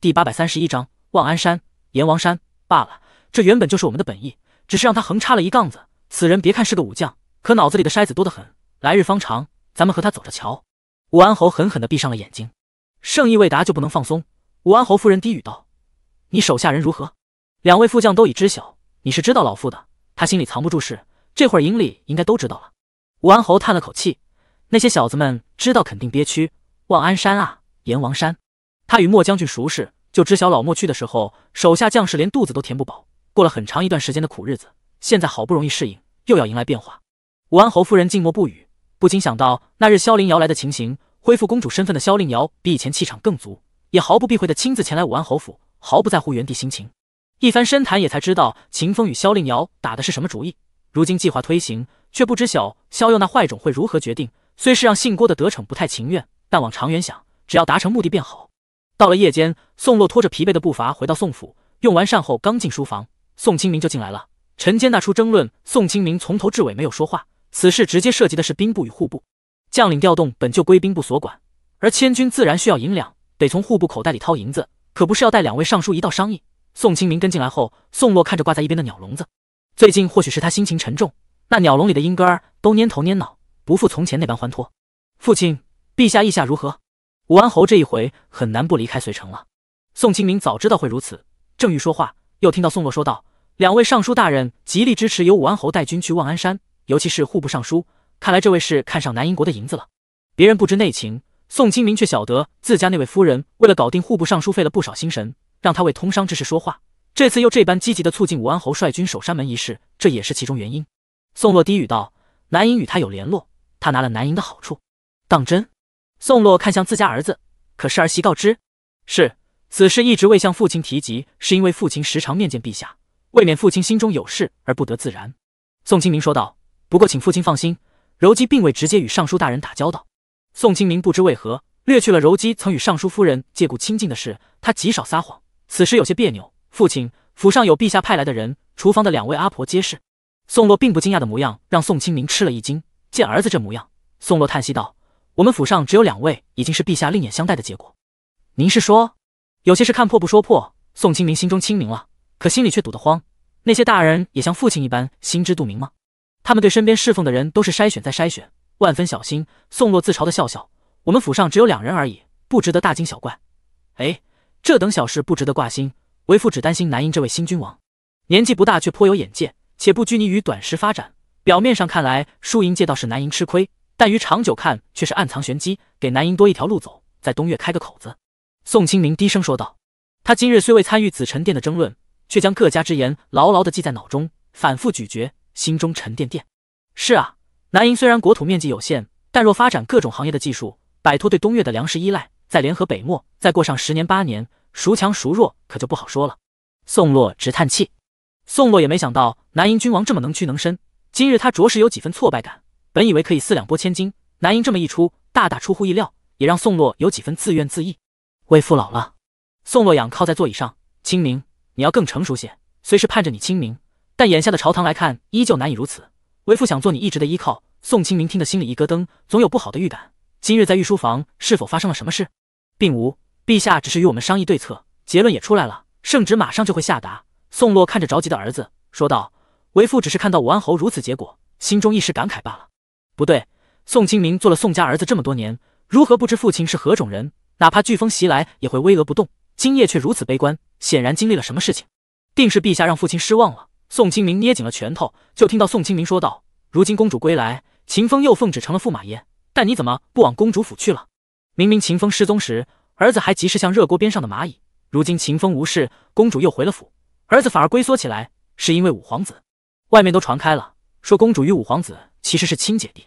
第八百三十一章，望安山、阎王山罢了。这原本就是我们的本意，只是让他横插了一杠子。此人别看是个武将，可脑子里的筛子多得很。来日方长，咱们和他走着瞧。武安侯狠狠地闭上了眼睛。圣意未达就不能放松。武安侯夫人低语道：“你手下人如何？”两位副将都已知晓。你是知道老傅的，他心里藏不住事，这会儿营里应该都知道了。武安侯叹了口气：“那些小子们知道肯定憋屈。望安山啊，阎王山。”他与莫将军熟识，就知晓老莫去的时候，手下将士连肚子都填不饱，过了很长一段时间的苦日子。现在好不容易适应，又要迎来变化。武安侯夫人静默不语，不禁想到那日萧凌瑶来的情形。恢复公主身份的萧凌瑶比以前气场更足，也毫不避讳的亲自前来武安侯府，毫不在乎原地心情。一番深谈，也才知道秦风与萧凌瑶打的是什么主意。如今计划推行，却不知晓萧佑那坏种会如何决定。虽是让姓郭的得逞不太情愿，但往长远想，只要达成目的便好。到了夜间，宋洛拖着疲惫的步伐回到宋府，用完膳后刚进书房，宋清明就进来了。晨间那出争论，宋清明从头至尾没有说话。此事直接涉及的是兵部与户部，将领调动本就归兵部所管，而千军自然需要银两，得从户部口袋里掏银子，可不是要带两位尚书一道商议。宋清明跟进来后，宋洛看着挂在一边的鸟笼子，最近或许是他心情沉重，那鸟笼里的莺哥儿都蔫头蔫脑，不复从前那般欢脱。父亲，陛下意下如何？武安侯这一回很难不离开随城了。宋清明早知道会如此，正欲说话，又听到宋洛说道：“两位尚书大人极力支持由武安侯带军去望安山，尤其是户部尚书，看来这位是看上南英国的银子了。”别人不知内情，宋清明却晓得自家那位夫人为了搞定户部尚书，费了不少心神，让他为通商之事说话。这次又这般积极的促进武安侯率军守山门一事，这也是其中原因。宋洛低语道：“南营与他有联络，他拿了南营的好处。”当真？宋洛看向自家儿子，可是儿媳告知，是此事一直未向父亲提及，是因为父亲时常面见陛下，未免父亲心中有事而不得自然。宋清明说道。不过请父亲放心，柔姬并未直接与尚书大人打交道。宋清明不知为何略去了柔姬曾与尚书夫人借故亲近的事，他极少撒谎，此时有些别扭。父亲府上有陛下派来的人，厨房的两位阿婆皆是。宋洛并不惊讶的模样让宋清明吃了一惊，见儿子这模样，宋洛叹息道。我们府上只有两位，已经是陛下另眼相待的结果。您是说，有些事看破不说破？宋清明心中清明了，可心里却堵得慌。那些大人也像父亲一般心知肚明吗？他们对身边侍奉的人都是筛选，再筛选，万分小心。宋洛自嘲的笑笑。我们府上只有两人而已，不值得大惊小怪。哎，这等小事不值得挂心。为父只担心南音这位新君王，年纪不大却颇有眼界，且不拘泥于短时发展。表面上看来，输赢借道是南营吃亏。但于长久看，却是暗藏玄机，给南银多一条路走，在东岳开个口子。宋清明低声说道：“他今日虽未参与紫宸殿的争论，却将各家之言牢牢地记在脑中，反复咀嚼，心中沉甸甸。”是啊，南银虽然国土面积有限，但若发展各种行业的技术，摆脱对东岳的粮食依赖，再联合北漠，再过上十年八年，孰强孰弱，可就不好说了。宋洛直叹气。宋洛也没想到南银君王这么能屈能伸，今日他着实有几分挫败感。本以为可以四两拨千斤，南英这么一出，大大出乎意料，也让宋洛有几分自怨自艾。为父老了，宋洛仰靠在座椅上。清明，你要更成熟些。虽是盼着你清明，但眼下的朝堂来看，依旧难以如此。为父想做你一直的依靠。宋清明听得心里一咯噔，总有不好的预感。今日在御书房是否发生了什么事？并无，陛下只是与我们商议对策，结论也出来了，圣旨马上就会下达。宋洛看着着急的儿子，说道：“为父只是看到武安侯如此结果，心中一时感慨罢了。”不对，宋清明做了宋家儿子这么多年，如何不知父亲是何种人？哪怕飓风袭来，也会巍峨不动。今夜却如此悲观，显然经历了什么事情？定是陛下让父亲失望了。宋清明捏紧了拳头，就听到宋清明说道：“如今公主归来，秦风又奉旨成了驸马爷，但你怎么不往公主府去了？明明秦风失踪时，儿子还及时向热锅边上的蚂蚁。如今秦风无事，公主又回了府，儿子反而龟缩起来，是因为五皇子？外面都传开了，说公主与五皇子其实是亲姐弟。”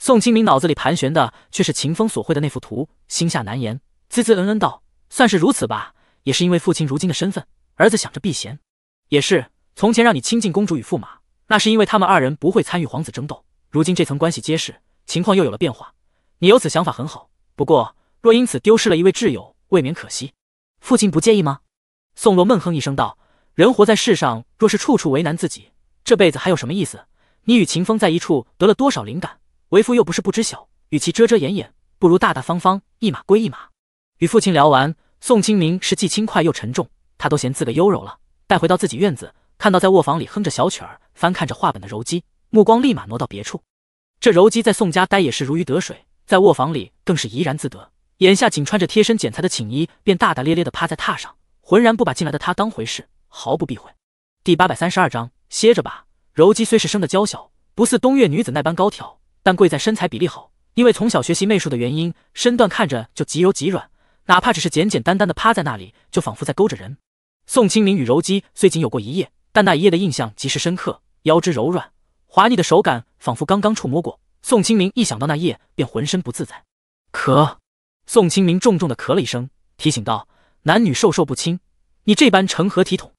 宋清明脑子里盘旋的却是秦风所绘的那幅图，心下难言，滋滋嗯嗯道：“算是如此吧，也是因为父亲如今的身份，儿子想着避嫌。也是从前让你亲近公主与驸马，那是因为他们二人不会参与皇子争斗。如今这层关系结实，情况又有了变化，你有此想法很好。不过若因此丢失了一位挚友，未免可惜。父亲不介意吗？”宋洛闷哼一声道：“人活在世上，若是处处为难自己，这辈子还有什么意思？你与秦风在一处，得了多少灵感？”为父又不是不知晓，与其遮遮掩掩，不如大大方方，一码归一码。与父亲聊完，宋清明是既轻快又沉重，他都嫌自个优柔了。带回到自己院子，看到在卧房里哼着小曲儿、翻看着画本的柔姬，目光立马挪到别处。这柔姬在宋家待也是如鱼得水，在卧房里更是怡然自得。眼下仅穿着贴身剪裁的寝衣，便大大咧咧地趴在榻上，浑然不把进来的他当回事，毫不避讳。第八百三十二章歇着吧。柔姬虽是生得娇小，不似东岳女子那般高挑。但贵在身材比例好，因为从小学习媚术的原因，身段看着就极柔极软，哪怕只是简简单单的趴在那里，就仿佛在勾着人。宋清明与柔姬虽仅有过一夜，但那一夜的印象极是深刻，腰肢柔软滑腻的手感仿佛刚刚触摸过。宋清明一想到那夜，便浑身不自在。咳！宋清明重重的咳了一声，提醒道：“男女授受不亲，你这般成何体统？”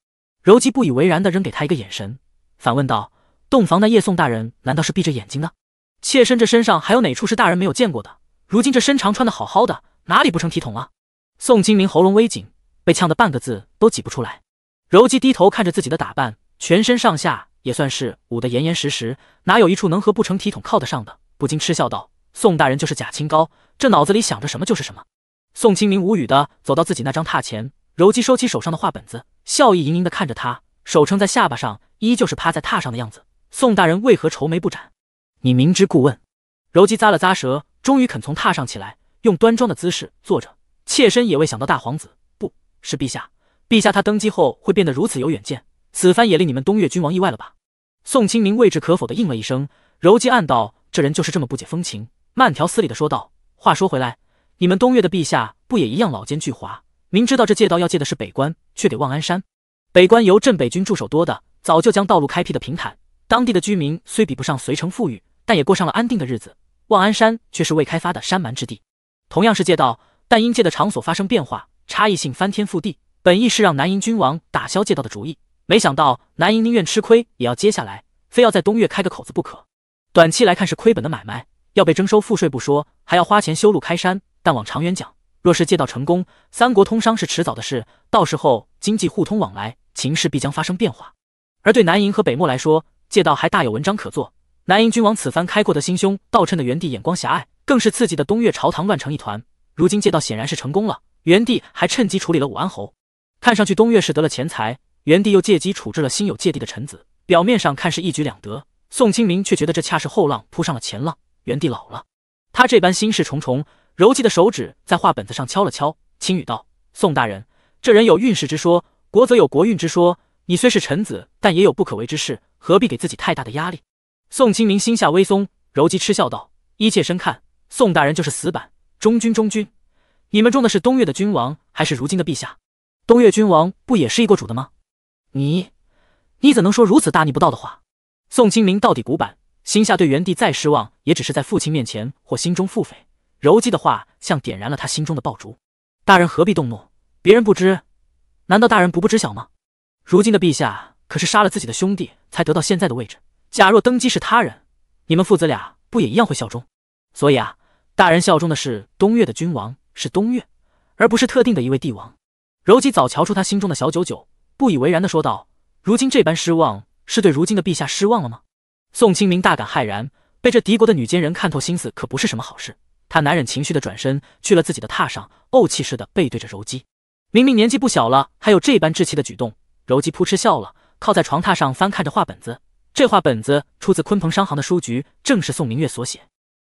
柔姬不以为然的扔给他一个眼神，反问道：“洞房那夜，宋大人难道是闭着眼睛的？”妾身这身上还有哪处是大人没有见过的？如今这身长穿的好好的，哪里不成体统了？宋清明喉咙微紧，被呛得半个字都挤不出来。柔姬低头看着自己的打扮，全身上下也算是捂得严严实实，哪有一处能和不成体统靠得上的？不禁嗤笑道：“宋大人就是假清高，这脑子里想着什么就是什么。”宋清明无语的走到自己那张榻前，柔姬收起手上的画本子，笑意盈盈的看着他，手撑在下巴上，依旧是趴在榻上的样子。宋大人为何愁眉不展？你明知故问，柔姬咂了咂舌，终于肯从榻上起来，用端庄的姿势坐着。妾身也未想到大皇子，不是陛下，陛下他登基后会变得如此有远见，此番也令你们东岳君王意外了吧？宋清明未置可否的应了一声，柔姬暗道这人就是这么不解风情，慢条斯理的说道：“话说回来，你们东岳的陛下不也一样老奸巨猾？明知道这借道要借的是北关，却得望安山。北关由镇北军驻守多的，早就将道路开辟的平坦。当地的居民虽比不上随城富裕。”但也过上了安定的日子。望安山却是未开发的山蛮之地，同样是借道，但因借的场所发生变化，差异性翻天覆地。本意是让南营君王打消借道的主意，没想到南营宁愿吃亏也要接下来，非要在东岳开个口子不可。短期来看是亏本的买卖，要被征收赋税不说，还要花钱修路开山。但往长远讲，若是借道成功，三国通商是迟早的事，到时候经济互通往来，情势必将发生变化。而对南营和北漠来说，借道还大有文章可做。南英君王此番开阔的心胸，倒衬的元帝眼光狭隘，更是刺激的东岳朝堂乱成一团。如今借道显然是成功了，元帝还趁机处理了武安侯。看上去东岳是得了钱财，元帝又借机处置了心有芥蒂的臣子，表面上看是一举两得。宋清明却觉得这恰是后浪扑上了前浪，元帝老了，他这般心事重重，柔记的手指在画本子上敲了敲，轻语道：“宋大人，这人有运势之说，国则有国运之说。你虽是臣子，但也有不可为之事，何必给自己太大的压力？”宋清明心下微松，柔姬嗤笑道：“依妾身看，宋大人就是死板。忠君，忠君，你们忠的是东岳的君王，还是如今的陛下？东岳君王不也是一国主的吗？你，你怎能说如此大逆不道的话？”宋清明到底古板，心下对元帝再失望，也只是在父亲面前或心中腹诽。柔姬的话像点燃了他心中的爆竹。大人何必动怒？别人不知，难道大人不不知晓吗？如今的陛下可是杀了自己的兄弟才得到现在的位置。假若登基是他人，你们父子俩不也一样会效忠？所以啊，大人效忠的是东岳的君王，是东岳，而不是特定的一位帝王。柔姬早瞧出他心中的小九九，不以为然的说道：“如今这般失望，是对如今的陛下失望了吗？”宋清明大感骇然，被这敌国的女奸人看透心思可不是什么好事。他难忍情绪的转身去了自己的榻上，怄气似的背对着柔姬。明明年纪不小了，还有这般稚气的举动。柔姬扑哧笑了，靠在床榻上翻看着画本子。这画本子出自鲲鹏商行的书局，正是宋明月所写。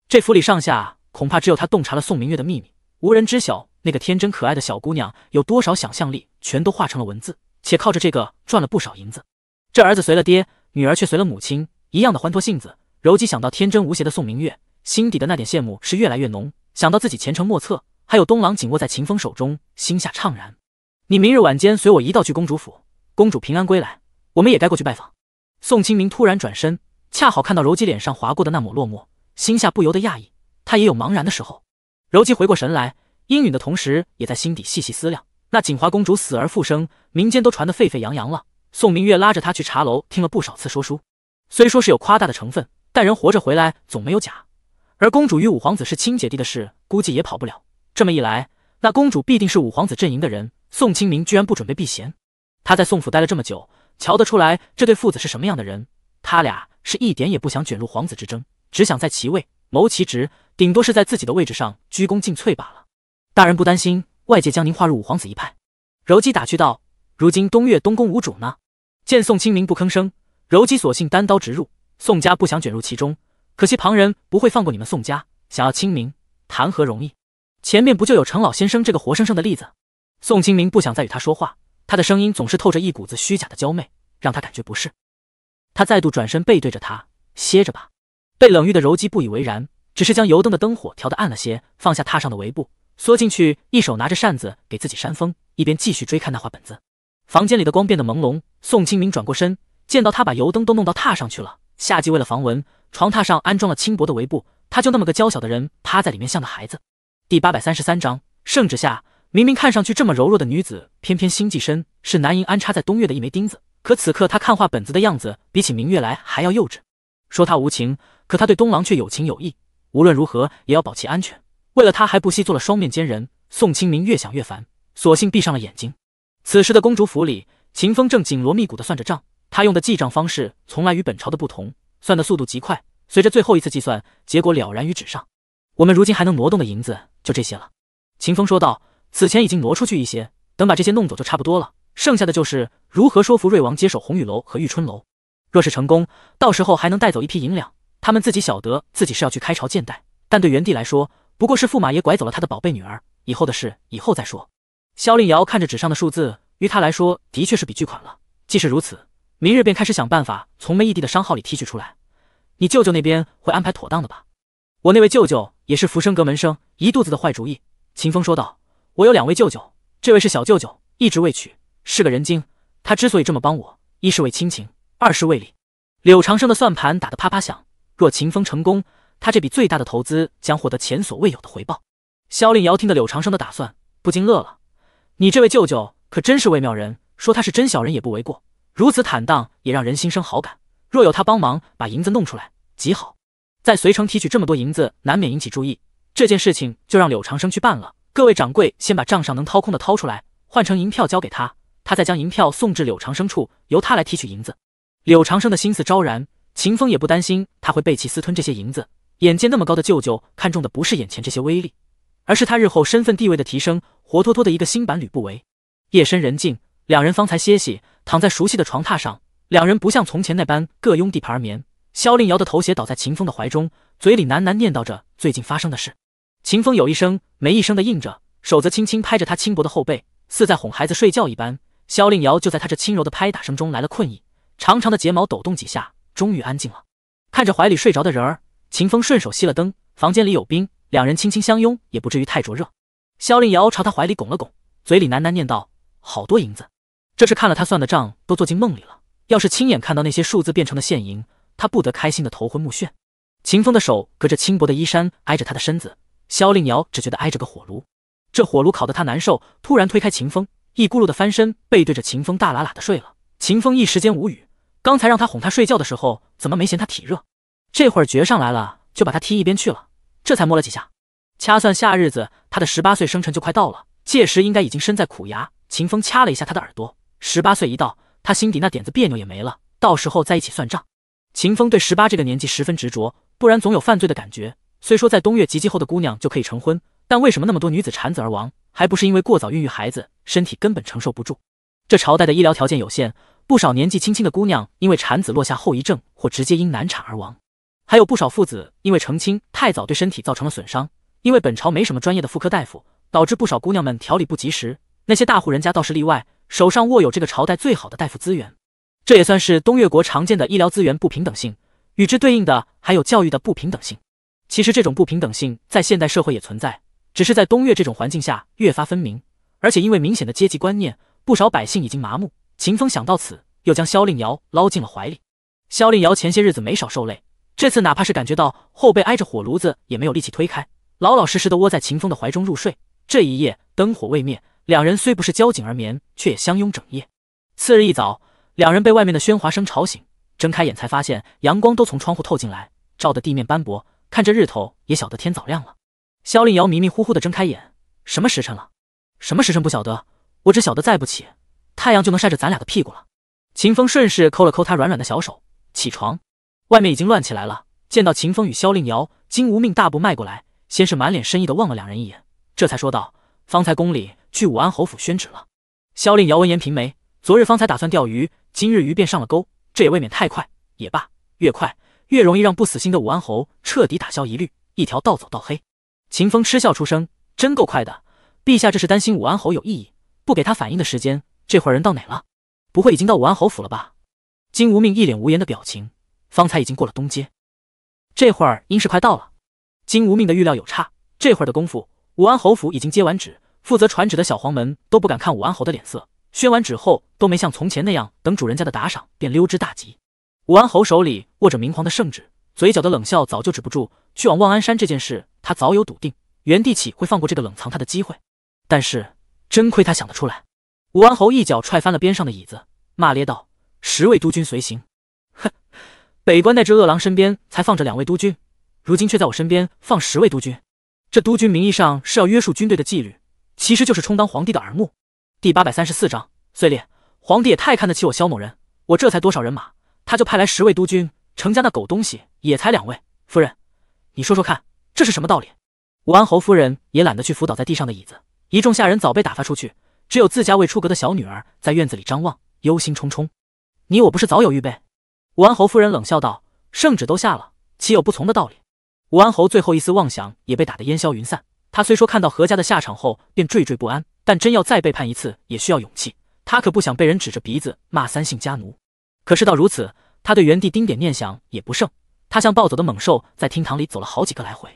这府里上下恐怕只有他洞察了宋明月的秘密，无人知晓那个天真可爱的小姑娘有多少想象力，全都化成了文字，且靠着这个赚了不少银子。这儿子随了爹，女儿却随了母亲，一样的欢脱性子。柔姬想到天真无邪的宋明月，心底的那点羡慕是越来越浓。想到自己前程莫测，还有东郎紧握在秦风手中，心下怅然。你明日晚间随我一道去公主府，公主平安归来，我们也该过去拜访。宋清明突然转身，恰好看到柔姬脸上划过的那抹落寞，心下不由得讶异。他也有茫然的时候。柔姬回过神来，应允的同时，也在心底细细思量。那锦华公主死而复生，民间都传得沸沸扬扬了。宋明月拉着他去茶楼听了不少次说书，虽说是有夸大的成分，但人活着回来总没有假。而公主与五皇子是亲姐弟的事，估计也跑不了。这么一来，那公主必定是五皇子阵营的人。宋清明居然不准备避嫌，他在宋府待了这么久。瞧得出来，这对父子是什么样的人？他俩是一点也不想卷入皇子之争，只想在其位谋其职，顶多是在自己的位置上鞠躬尽瘁罢了。大人不担心外界将您划入五皇子一派？柔姬打趣道：“如今东岳东宫无主呢。”见宋清明不吭声，柔姬索性单刀直入：“宋家不想卷入其中，可惜旁人不会放过你们宋家，想要清明谈何容易？前面不就有程老先生这个活生生的例子？”宋清明不想再与他说话。他的声音总是透着一股子虚假的娇媚，让他感觉不适。他再度转身背对着他，歇着吧。被冷遇的柔姬不以为然，只是将油灯的灯火调得暗了些，放下榻上的围布，缩进去，一手拿着扇子给自己扇风，一边继续追看那画本子。房间里的光变得朦胧。宋清明转过身，见到他把油灯都弄到榻上去了。夏季为了防蚊，床榻上安装了轻薄的围布，他就那么个娇小的人趴在里面，像个孩子。第八百三十三章圣旨下。明明看上去这么柔弱的女子，偏偏心计深，是南营安插在东岳的一枚钉子。可此刻她看画本子的样子，比起明月来还要幼稚。说她无情，可她对东郎却有情有义。无论如何，也要保其安全。为了他，还不惜做了双面奸人。宋清明越想越烦，索性闭上了眼睛。此时的公主府里，秦风正紧锣密鼓地算着账。他用的记账方式从来与本朝的不同，算的速度极快。随着最后一次计算，结果了然于纸上。我们如今还能挪动的银子就这些了。秦风说道。此前已经挪出去一些，等把这些弄走就差不多了。剩下的就是如何说服瑞王接手红雨楼和玉春楼。若是成功，到时候还能带走一批银两。他们自己晓得自己是要去开朝见代，但对元帝来说，不过是驸马爷拐走了他的宝贝女儿。以后的事以后再说。萧令瑶看着纸上的数字，于他来说的确是笔巨款了。既是如此，明日便开始想办法从没异地的商号里提取出来。你舅舅那边会安排妥当的吧？我那位舅舅也是浮生阁门生，一肚子的坏主意。秦风说道。我有两位舅舅，这位是小舅舅，一直未娶，是个人精。他之所以这么帮我，一是为亲情，二是为利。柳长生的算盘打得啪啪响，若秦风成功，他这笔最大的投资将获得前所未有的回报。萧令尧听得柳长生的打算，不禁乐了。你这位舅舅可真是位妙人，说他是真小人也不为过。如此坦荡，也让人心生好感。若有他帮忙把银子弄出来，极好。在随城提取这么多银子，难免引起注意，这件事情就让柳长生去办了。各位掌柜，先把账上能掏空的掏出来，换成银票交给他，他再将银票送至柳长生处，由他来提取银子。柳长生的心思昭然，秦风也不担心他会背弃私吞这些银子。眼界那么高的舅舅看中的不是眼前这些微利，而是他日后身份地位的提升，活脱脱的一个新版吕不韦。夜深人静，两人方才歇息，躺在熟悉的床榻上，两人不像从前那般各拥地盘而眠。萧令瑶的头斜倒在秦风的怀中，嘴里喃喃念叨着最近发生的事。秦风有一声没一声的应着，手则轻轻拍着他轻薄的后背，似在哄孩子睡觉一般。萧令瑶就在他这轻柔的拍打声中来了困意，长长的睫毛抖动几下，终于安静了。看着怀里睡着的人儿，秦风顺手熄了灯。房间里有冰，两人轻轻相拥，也不至于太灼热。萧令瑶朝他怀里拱了拱，嘴里喃喃念道：“好多银子，这是看了他算的账，都做进梦里了。要是亲眼看到那些数字变成的现银，他不得开心的头昏目眩。”秦风的手隔着轻薄的衣衫，挨着他的身子。萧令瑶只觉得挨着个火炉，这火炉烤得他难受。突然推开秦风，一咕噜的翻身，背对着秦风，大喇喇的睡了。秦风一时间无语，刚才让他哄他睡觉的时候，怎么没嫌他体热？这会儿觉上来了，就把他踢一边去了。这才摸了几下，掐算下日子，他的十八岁生辰就快到了，届时应该已经身在苦涯。秦风掐了一下他的耳朵，十八岁一到，他心底那点子别扭也没了，到时候再一起算账。秦风对十八这个年纪十分执着，不然总有犯罪的感觉。虽说在东岳及笄后的姑娘就可以成婚，但为什么那么多女子产子而亡？还不是因为过早孕育孩子，身体根本承受不住。这朝代的医疗条件有限，不少年纪轻轻的姑娘因为产子落下后遗症，或直接因难产而亡。还有不少父子因为成亲太早，对身体造成了损伤。因为本朝没什么专业的妇科大夫，导致不少姑娘们调理不及时。那些大户人家倒是例外，手上握有这个朝代最好的大夫资源。这也算是东岳国常见的医疗资源不平等性，与之对应的还有教育的不平等性。其实这种不平等性在现代社会也存在，只是在东岳这种环境下越发分明。而且因为明显的阶级观念，不少百姓已经麻木。秦风想到此，又将萧令瑶捞进了怀里。萧令瑶前些日子没少受累，这次哪怕是感觉到后背挨着火炉子，也没有力气推开，老老实实的窝在秦风的怀中入睡。这一夜灯火未灭，两人虽不是交颈而眠，却也相拥整夜。次日一早，两人被外面的喧哗声吵醒，睁开眼才发现阳光都从窗户透进来，照得地面斑驳。看这日头，也晓得天早亮了。萧令瑶迷迷糊糊的睁开眼，什么时辰了？什么时辰不晓得，我只晓得再不起，太阳就能晒着咱俩的屁股了。秦风顺势抠了抠他软软的小手，起床。外面已经乱起来了。见到秦风与萧令瑶，金无命大步迈过来，先是满脸深意的望了两人一眼，这才说道：方才宫里去武安侯府宣旨了。萧令瑶闻言平眉，昨日方才打算钓鱼，今日鱼便上了钩，这也未免太快。也罢，越快。越容易让不死心的武安侯彻底打消疑虑，一条道走到黑。秦风嗤笑出声：“真够快的，陛下这是担心武安侯有异议，不给他反应的时间。这会儿人到哪了？不会已经到武安侯府了吧？”金无命一脸无言的表情。方才已经过了东街，这会儿应是快到了。金无命的预料有差，这会儿的功夫，武安侯府已经接完旨，负责传旨的小黄门都不敢看武安侯的脸色，宣完旨后都没像从前那样等主人家的打赏，便溜之大吉。武安侯手里握着明皇的圣旨，嘴角的冷笑早就止不住。去往望安山这件事，他早有笃定。袁帝岂会放过这个冷藏他的机会？但是真亏他想得出来！武安侯一脚踹翻了边上的椅子，骂咧道：“十位督军随行，哼！北关那只饿狼身边才放着两位督军，如今却在我身边放十位督军。这督军名义上是要约束军队的纪律，其实就是充当皇帝的耳目。”第八百三十四章碎裂。皇帝也太看得起我萧某人，我这才多少人马？他就派来十位督军，程家那狗东西也才两位。夫人，你说说看，这是什么道理？武安侯夫人也懒得去扶倒在地上的椅子，一众下人早被打发出去，只有自家未出阁的小女儿在院子里张望，忧心忡忡。你我不是早有预备？武安侯夫人冷笑道：“圣旨都下了，岂有不从的道理？”武安侯最后一丝妄想也被打得烟消云散。他虽说看到何家的下场后便惴惴不安，但真要再背叛一次，也需要勇气。他可不想被人指着鼻子骂三姓家奴。可事到如此，他对元帝丁点念想也不剩。他像暴走的猛兽，在厅堂里走了好几个来回。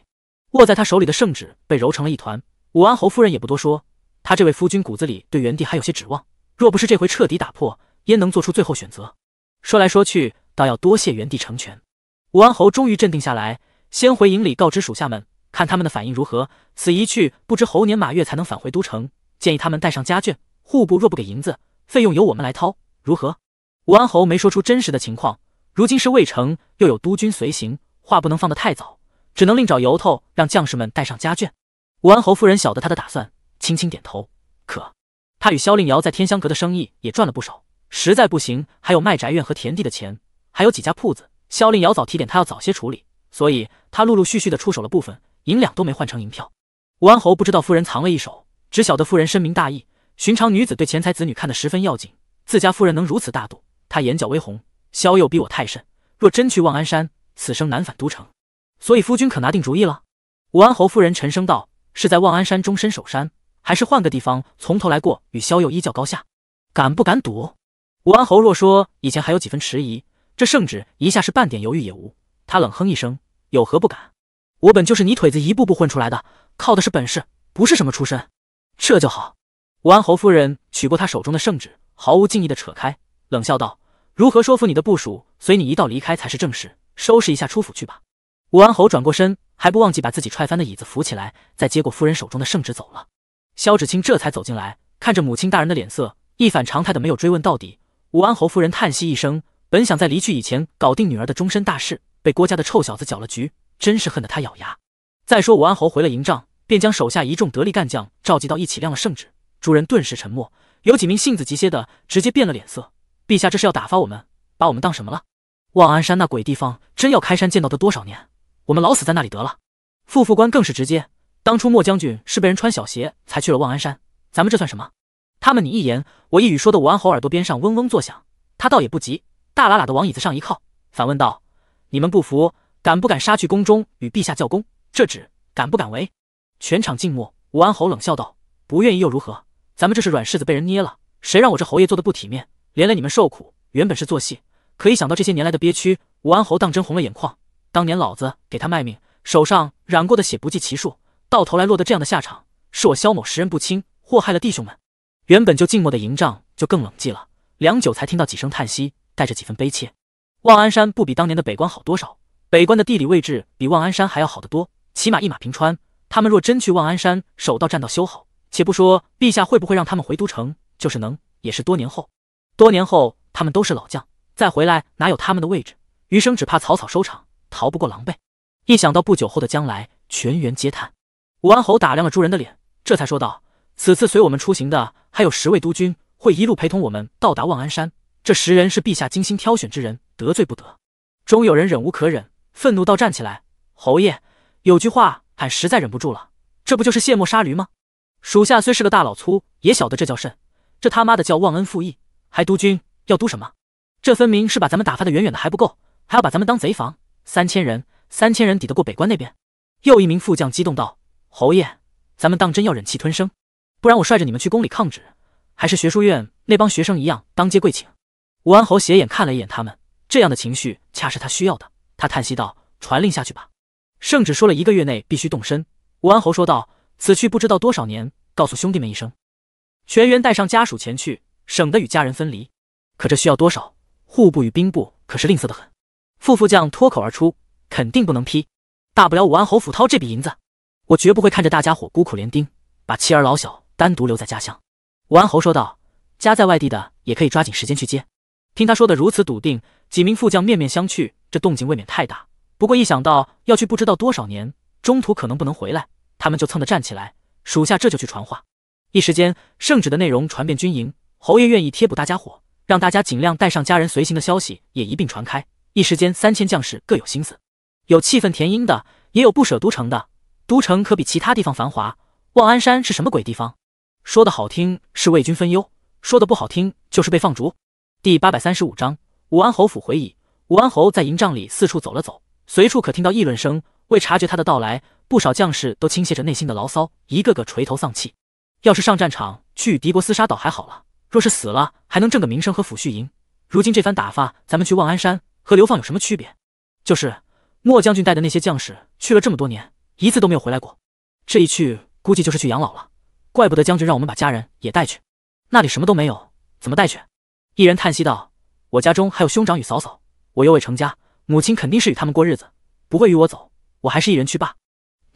握在他手里的圣旨被揉成了一团。武安侯夫人也不多说，他这位夫君骨子里对元帝还有些指望。若不是这回彻底打破，焉能做出最后选择？说来说去，倒要多谢元帝成全。武安侯终于镇定下来，先回营里告知属下们，看他们的反应如何。此一去，不知猴年马月才能返回都城，建议他们带上家眷。户部若不给银子，费用由我们来掏，如何？吴安侯没说出真实的情况，如今是未成，又有督军随行，话不能放得太早，只能另找由头让将士们带上家眷。吴安侯夫人晓得他的打算，轻轻点头。可他与萧令尧在天香阁的生意也赚了不少，实在不行，还有卖宅院和田地的钱，还有几家铺子，萧令尧早提点他要早些处理，所以他陆陆续续的出手了部分银两，都没换成银票。吴安侯不知道夫人藏了一手，只晓得夫人深明大义，寻常女子对钱财子女看得十分要紧，自家夫人能如此大度。他眼角微红，萧佑逼我太甚，若真去望安山，此生难返都城。所以夫君可拿定主意了？武安侯夫人沉声道：“是在望安山终身守山，还是换个地方从头来过，与萧佑一较高下？敢不敢赌？”武安侯若说以前还有几分迟疑，这圣旨一下是半点犹豫也无。他冷哼一声：“有何不敢？我本就是泥腿子一步步混出来的，靠的是本事，不是什么出身。”这就好。武安侯夫人取过他手中的圣旨，毫无敬意的扯开。冷笑道：“如何说服你的部署，随你一道离开才是正事。收拾一下，出府去吧。”武安侯转过身，还不忘记把自己踹翻的椅子扶起来，再接过夫人手中的圣旨走了。萧芷清这才走进来，看着母亲大人的脸色，一反常态的没有追问到底。武安侯夫人叹息一声，本想在离去以前搞定女儿的终身大事，被郭家的臭小子搅了局，真是恨得他咬牙。再说武安侯回了营帐，便将手下一众得力干将召集到一起，亮了圣旨，诸人顿时沉默，有几名性子急些的直接变了脸色。陛下，这是要打发我们，把我们当什么了？望安山那鬼地方，真要开山建道得多少年？我们老死在那里得了。副副官更是直接，当初莫将军是被人穿小鞋才去了望安山，咱们这算什么？他们你一言我一语说的，武安侯耳朵边上嗡嗡作响。他倒也不急，大喇喇的往椅子上一靠，反问道：“你们不服，敢不敢杀去宫中与陛下叫功？这旨，敢不敢为？”全场静默。武安侯冷笑道：“不愿意又如何？咱们这是软柿子被人捏了，谁让我这侯爷做的不体面？”连累你们受苦，原本是做戏，可一想到这些年来的憋屈，武安侯当真红了眼眶。当年老子给他卖命，手上染过的血不计其数，到头来落得这样的下场，是我萧某识人不清，祸害了弟兄们。原本就静默的营帐就更冷寂了，良久才听到几声叹息，带着几分悲切。望安山不比当年的北关好多少，北关的地理位置比望安山还要好得多，起码一马平川。他们若真去望安山，守道栈道修好，且不说陛下会不会让他们回都城，就是能，也是多年后。多年后，他们都是老将，再回来哪有他们的位置？余生只怕草草收场，逃不过狼狈。一想到不久后的将来，全员皆叹。武安侯打量了诸人的脸，这才说道：“此次随我们出行的还有十位督军，会一路陪同我们到达望安山。这十人是陛下精心挑选之人，得罪不得。”终有人忍无可忍，愤怒到站起来：“侯爷，有句话俺实在忍不住了，这不就是卸磨杀驴吗？属下虽是个大老粗，也晓得这叫甚，这他妈的叫忘恩负义！”还督军要督什么？这分明是把咱们打发的远远的还不够，还要把咱们当贼防。三千人，三千人抵得过北关那边？又一名副将激动道：“侯爷，咱们当真要忍气吞声？不然我率着你们去宫里抗旨，还是学书院那帮学生一样当街跪请？”武安侯斜眼看了一眼他们，这样的情绪恰是他需要的。他叹息道：“传令下去吧。圣旨说了一个月内必须动身。”武安侯说道：“此去不知道多少年，告诉兄弟们一声，全员带上家属前去。”省得与家人分离，可这需要多少？户部与兵部可是吝啬的很。副副将脱口而出：“肯定不能批，大不了武安侯府掏这笔银子，我绝不会看着大家伙孤苦伶仃，把妻儿老小单独留在家乡。”武安侯说道：“家在外地的也可以抓紧时间去接。”听他说的如此笃定，几名副将面面相觑，这动静未免太大。不过一想到要去不知道多少年，中途可能不能回来，他们就蹭的站起来：“属下这就去传话。”一时间，圣旨的内容传遍军营。侯爷愿意贴补大家伙，让大家尽量带上家人随行的消息也一并传开。一时间，三千将士各有心思，有气愤填膺的，也有不舍都城的。都城可比其他地方繁华，望安山是什么鬼地方？说的好听是为君分忧，说的不好听就是被放逐。第八百三十五章武安侯府回矣。武安侯在营帐里四处走了走，随处可听到议论声。未察觉他的到来，不少将士都倾泻着内心的牢骚，一个个垂头丧气。要是上战场去与敌国厮杀，倒还好了。若是死了，还能挣个名声和抚恤银。如今这番打发咱们去望安山，和流放有什么区别？就是莫将军带的那些将士去了这么多年，一次都没有回来过。这一去，估计就是去养老了。怪不得将军让我们把家人也带去，那里什么都没有，怎么带去？一人叹息道：“我家中还有兄长与嫂嫂，我又未成家，母亲肯定是与他们过日子，不会与我走。我还是一人去罢。”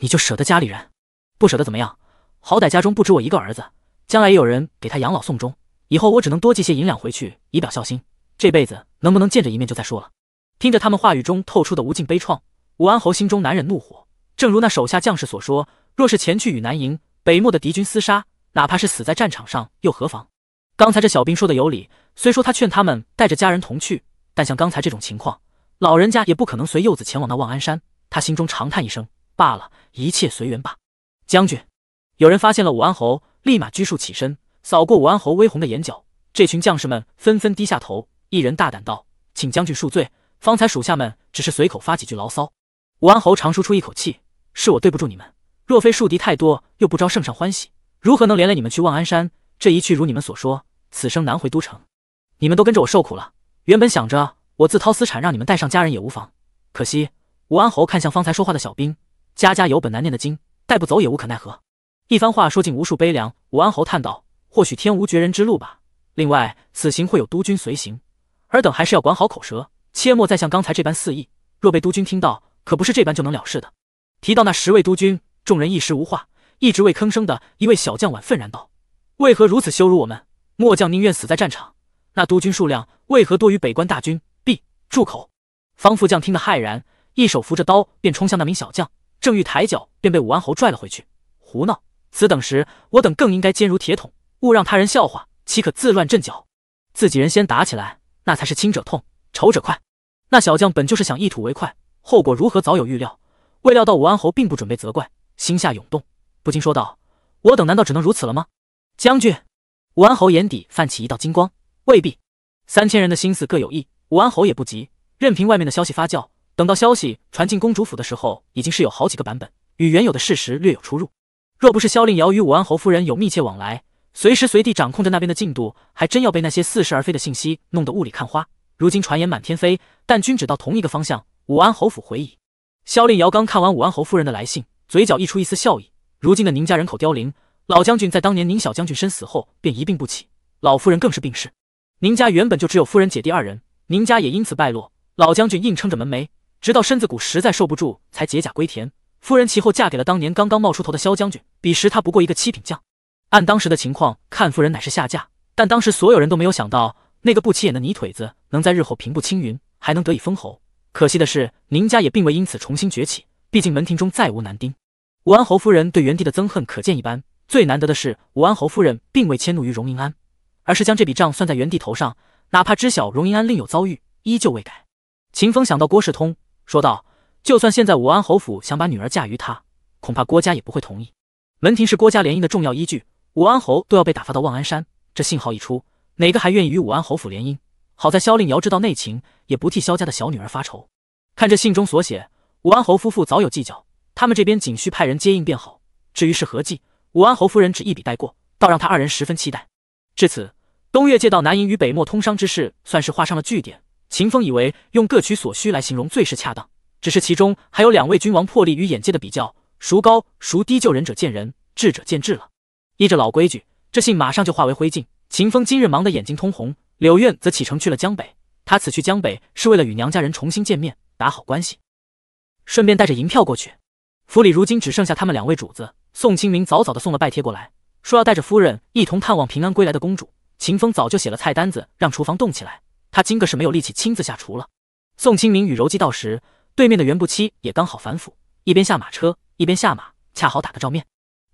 你就舍得家里人？不舍得怎么样？好歹家中不止我一个儿子，将来也有人给他养老送终。以后我只能多寄些银两回去，以表孝心。这辈子能不能见着一面，就再说了。听着他们话语中透出的无尽悲怆，武安侯心中难忍怒火。正如那手下将士所说，若是前去与南营、北漠的敌军厮杀，哪怕是死在战场上又何妨？刚才这小兵说的有理，虽说他劝他们带着家人同去，但像刚才这种情况，老人家也不可能随幼子前往那望安山。他心中长叹一声，罢了，一切随缘吧。将军，有人发现了武安侯，立马拘束起身。扫过武安侯微红的眼角，这群将士们纷纷低下头。一人大胆道：“请将军恕罪，方才属下们只是随口发几句牢骚。”武安侯长舒出一口气：“是我对不住你们，若非树敌太多，又不招圣上欢喜，如何能连累你们去望安山？这一去，如你们所说，此生难回都城。你们都跟着我受苦了。原本想着我自掏私产让你们带上家人也无妨，可惜……”武安侯看向方才说话的小兵：“家家有本难念的经，带不走也无可奈何。”一番话说尽无数悲凉。武安侯叹道。或许天无绝人之路吧。另外，此行会有督军随行，尔等还是要管好口舌，切莫再像刚才这般肆意。若被督军听到，可不是这般就能了事的。提到那十位督军，众人一时无话，一直未吭声的一位小将晚愤然道：“为何如此羞辱我们？末将宁愿死在战场。那督军数量为何多于北关大军？” b 住口！方副将听得骇然，一手扶着刀便冲向那名小将，正欲抬脚，便被武安侯拽了回去。胡闹！此等时，我等更应该坚如铁桶。勿让他人笑话，岂可自乱阵脚？自己人先打起来，那才是亲者痛，仇者快。那小将本就是想一吐为快，后果如何早有预料，未料到武安侯并不准备责怪，心下涌动，不禁说道：“我等难道只能如此了吗？”将军，武安侯眼底泛起一道金光，未必。三千人的心思各有异，武安侯也不急，任凭外面的消息发酵。等到消息传进公主府的时候，已经是有好几个版本，与原有的事实略有出入。若不是萧令尧与武安侯夫人有密切往来，随时随地掌控着那边的进度，还真要被那些似是而非的信息弄得雾里看花。如今传言满天飞，但均指到同一个方向——武安侯府回矣。萧令尧刚看完武安侯夫人的来信，嘴角溢出一丝笑意。如今的宁家人口凋零，老将军在当年宁小将军身死后便一病不起，老夫人更是病逝。宁家原本就只有夫人姐弟二人，宁家也因此败落。老将军硬撑着门楣，直到身子骨实在受不住，才解甲归田。夫人其后嫁给了当年刚刚冒出头的萧将军，彼时他不过一个七品将。按当时的情况看，夫人乃是下嫁。但当时所有人都没有想到，那个不起眼的泥腿子能在日后平步青云，还能得以封侯。可惜的是，宁家也并未因此重新崛起，毕竟门庭中再无男丁。武安侯夫人对元帝的憎恨可见一斑。最难得的是，武安侯夫人并未迁怒于荣宁安，而是将这笔账算在元帝头上。哪怕知晓荣宁安另有遭遇，依旧未改。秦风想到郭世通，说道：“就算现在武安侯府想把女儿嫁于他，恐怕郭家也不会同意。门庭是郭家联姻的重要依据。”武安侯都要被打发到望安山，这信号一出，哪个还愿意与武安侯府联姻？好在萧令瑶知道内情，也不替萧家的小女儿发愁。看这信中所写，武安侯夫妇早有计较，他们这边仅需派人接应便好。至于是何计，武安侯夫人只一笔带过，倒让他二人十分期待。至此，东岳借道南营与北漠通商之事，算是画上了句点。秦风以为用“各取所需”来形容最是恰当，只是其中还有两位君王魄力与眼界的比较，孰高孰低，就仁者见仁，智者见智了。依着老规矩，这信马上就化为灰烬。秦风今日忙得眼睛通红，柳苑则启程去了江北。他此去江北是为了与娘家人重新见面，打好关系，顺便带着银票过去。府里如今只剩下他们两位主子。宋清明早早的送了拜帖过来，说要带着夫人一同探望平安归来的公主。秦风早就写了菜单子，让厨房动起来。他今个是没有力气亲自下厨了。宋清明与柔姬到时，对面的袁不期也刚好反府，一边下马车，一边下马，恰好打个照面。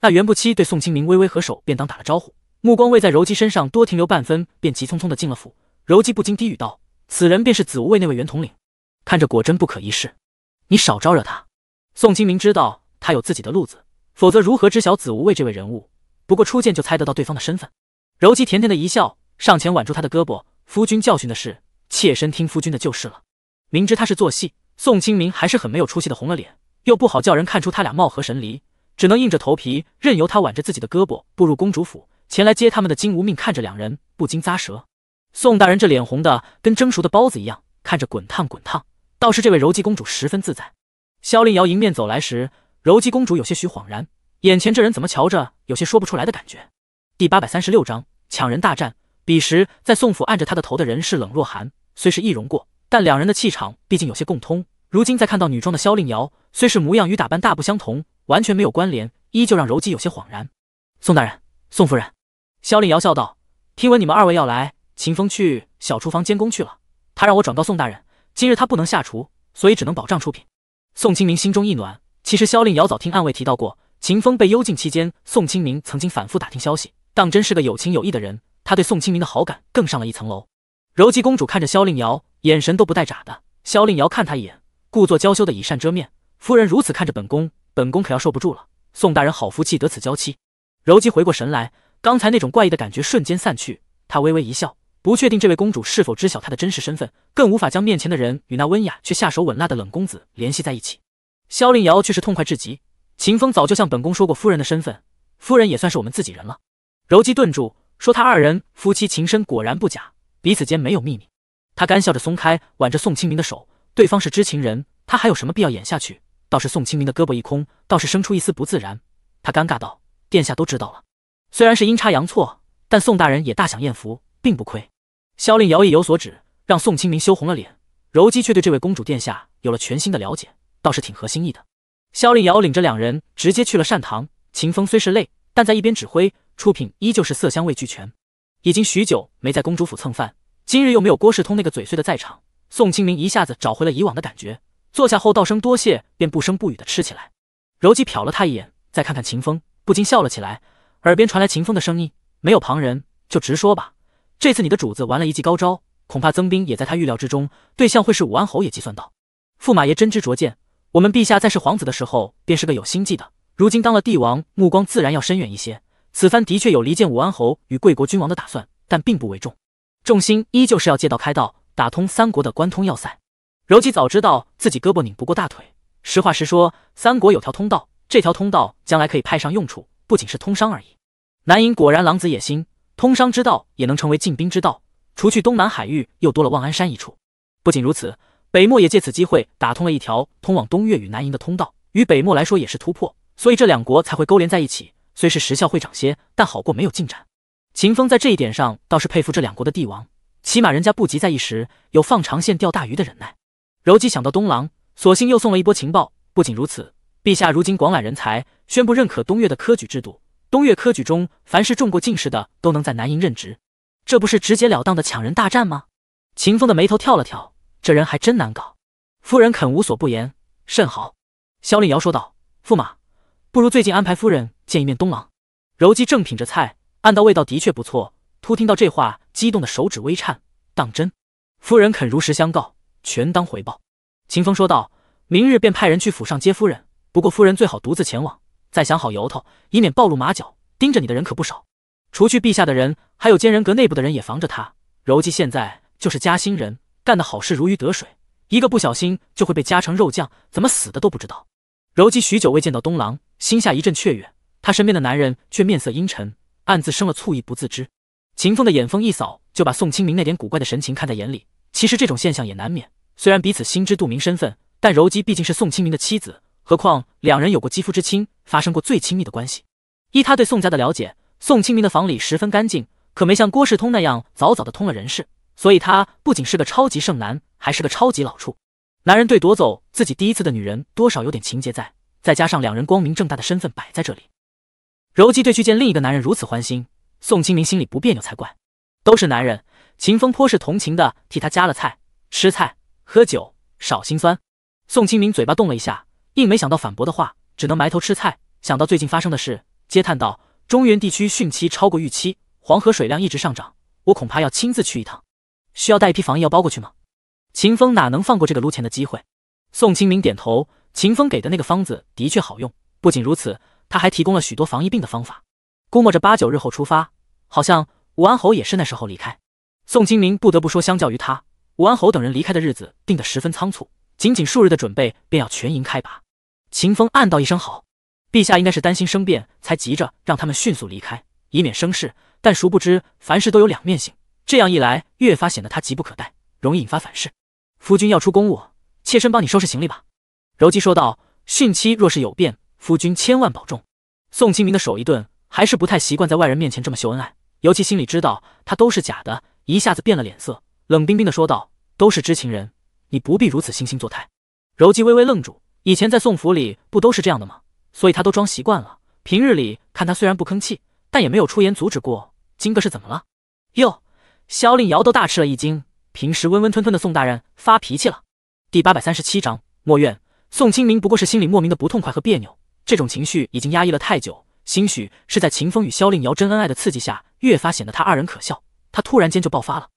那袁不期对宋清明微微合手，便当打了招呼，目光未在柔姬身上多停留半分，便急匆匆的进了府。柔姬不禁低语道：“此人便是子无畏那位袁统领，看着果真不可一世。”“你少招惹他。”宋清明知道他有自己的路子，否则如何知晓子无畏这位人物？不过初见就猜得到对方的身份。柔姬甜甜的一笑，上前挽住他的胳膊：“夫君教训的是，妾身听夫君的就是了。”明知他是做戏，宋清明还是很没有出息的红了脸，又不好叫人看出他俩貌合神离。只能硬着头皮，任由他挽着自己的胳膊步入公主府。前来接他们的金无命看着两人，不禁咂舌。宋大人这脸红的跟蒸熟的包子一样，看着滚烫滚烫。倒是这位柔姬公主十分自在。萧令瑶迎面走来时，柔姬公主有些许恍然，眼前这人怎么瞧着有些说不出来的感觉。第八百三十六章抢人大战。彼时在宋府按着他的头的人是冷若寒，虽是易容过，但两人的气场毕竟有些共通。如今再看到女装的萧令瑶，虽是模样与打扮大不相同。完全没有关联，依旧让柔姬有些恍然。宋大人、宋夫人，萧令瑶笑道：“听闻你们二位要来，秦风去小厨房监工去了。他让我转告宋大人，今日他不能下厨，所以只能保障出品。”宋清明心中一暖。其实萧令瑶早听暗卫提到过，秦风被幽禁期间，宋清明曾经反复打听消息，当真是个有情有义的人。他对宋清明的好感更上了一层楼。柔姬公主看着萧令瑶，眼神都不带眨的。萧令瑶看他一眼，故作娇羞的以扇遮面：“夫人如此看着本宫。”本宫可要受不住了，宋大人好福气，得此娇妻。柔姬回过神来，刚才那种怪异的感觉瞬间散去，她微微一笑，不确定这位公主是否知晓她的真实身份，更无法将面前的人与那温雅却下手稳辣的冷公子联系在一起。萧令瑶却是痛快至极，秦风早就向本宫说过夫人的身份，夫人也算是我们自己人了。柔姬顿住，说他二人夫妻情深，果然不假，彼此间没有秘密。她干笑着松开挽着宋清明的手，对方是知情人，她还有什么必要演下去？倒是宋清明的胳膊一空，倒是生出一丝不自然。他尴尬道：“殿下都知道了，虽然是阴差阳错，但宋大人也大享艳福，并不亏。”萧令瑶意有所指，让宋清明羞红了脸。柔姬却对这位公主殿下有了全新的了解，倒是挺合心意的。萧令瑶领着两人直接去了膳堂。秦风虽是累，但在一边指挥出品，依旧是色香味俱全。已经许久没在公主府蹭饭，今日又没有郭世通那个嘴碎的在场，宋清明一下子找回了以往的感觉。坐下后道声多谢，便不声不语的吃起来。柔姬瞟了他一眼，再看看秦风，不禁笑了起来。耳边传来秦风的声音：“没有旁人，就直说吧。这次你的主子玩了一记高招，恐怕曾兵也在他预料之中，对象会是武安侯也计算到。驸马爷真知灼见。我们陛下在是皇子的时候，便是个有心计的。如今当了帝王，目光自然要深远一些。此番的确有离间武安侯与贵国君王的打算，但并不为重。重心依旧是要借道开道，打通三国的关通要塞。”柔姬早知道自己胳膊拧不过大腿，实话实说，三国有条通道，这条通道将来可以派上用处，不仅是通商而已。南营果然狼子野心，通商之道也能成为进兵之道，除去东南海域，又多了望安山一处。不仅如此，北漠也借此机会打通了一条通往东越与南营的通道，与北漠来说也是突破，所以这两国才会勾连在一起。虽是时效会长些，但好过没有进展。秦风在这一点上倒是佩服这两国的帝王，起码人家不急在一时，有放长线钓大鱼的忍耐。柔姬想到东郎，索性又送了一波情报。不仅如此，陛下如今广揽人才，宣布认可东岳的科举制度。东岳科举中，凡是中过进士的，都能在南营任职。这不是直截了当的抢人大战吗？秦风的眉头跳了跳，这人还真难搞。夫人肯无所不言，甚好。萧令瑶说道：“驸马，不如最近安排夫人见一面东郎。”柔姬正品着菜，按道味道的确不错，突听到这话，激动的手指微颤。当真？夫人肯如实相告？全当回报，秦风说道：“明日便派人去府上接夫人，不过夫人最好独自前往，再想好由头，以免暴露马脚。盯着你的人可不少，除去陛下的人，还有奸人阁内部的人也防着他。柔姬现在就是加薪人，干的好事如鱼得水，一个不小心就会被夹成肉酱，怎么死的都不知道。”柔姬许久未见到东郎，心下一阵雀跃，他身边的男人却面色阴沉，暗自生了醋意，不自知。秦风的眼风一扫，就把宋清明那点古怪的神情看在眼里。其实这种现象也难免。虽然彼此心知肚明身份，但柔姬毕竟是宋清明的妻子，何况两人有过肌肤之亲，发生过最亲密的关系。依他对宋家的了解，宋清明的房里十分干净，可没像郭世通那样早早的通了人事，所以他不仅是个超级剩男，还是个超级老处。男人对夺走自己第一次的女人多少有点情结在，再加上两人光明正大的身份摆在这里，柔姬对去见另一个男人如此欢心，宋清明心里不别扭才怪。都是男人，秦风颇是同情的替他夹了菜，吃菜。喝酒少心酸，宋清明嘴巴动了一下，硬没想到反驳的话，只能埋头吃菜。想到最近发生的事，嗟叹道：“中原地区汛期超过预期，黄河水量一直上涨，我恐怕要亲自去一趟。需要带一批防疫药包过去吗？”秦风哪能放过这个撸钱的机会？宋清明点头。秦风给的那个方子的确好用，不仅如此，他还提供了许多防疫病的方法。估摸着八九日后出发，好像武安侯也是那时候离开。宋清明不得不说，相较于他。武安侯等人离开的日子定得十分仓促，仅仅数日的准备便要全营开拔。秦风暗道一声好，陛下应该是担心生变才急着让他们迅速离开，以免生事。但殊不知凡事都有两面性，这样一来越发显得他急不可待，容易引发反噬。夫君要出公务，妾身帮你收拾行李吧。”柔姬说道。“汛期若是有变，夫君千万保重。”宋清明的手一顿，还是不太习惯在外人面前这么秀恩爱，尤其心里知道他都是假的，一下子变了脸色。冷冰冰的说道：“都是知情人，你不必如此惺惺作态。”柔姬微微愣住，以前在宋府里不都是这样的吗？所以他都装习惯了。平日里看他虽然不吭气，但也没有出言阻止过。金哥是怎么了？哟，萧令瑶都大吃了一惊。平时温温吞吞的宋大人发脾气了。第八百三十七章莫怨。宋清明不过是心里莫名的不痛快和别扭，这种情绪已经压抑了太久，兴许是在秦风与萧令瑶真恩爱的刺激下，越发显得他二人可笑。他突然间就爆发了。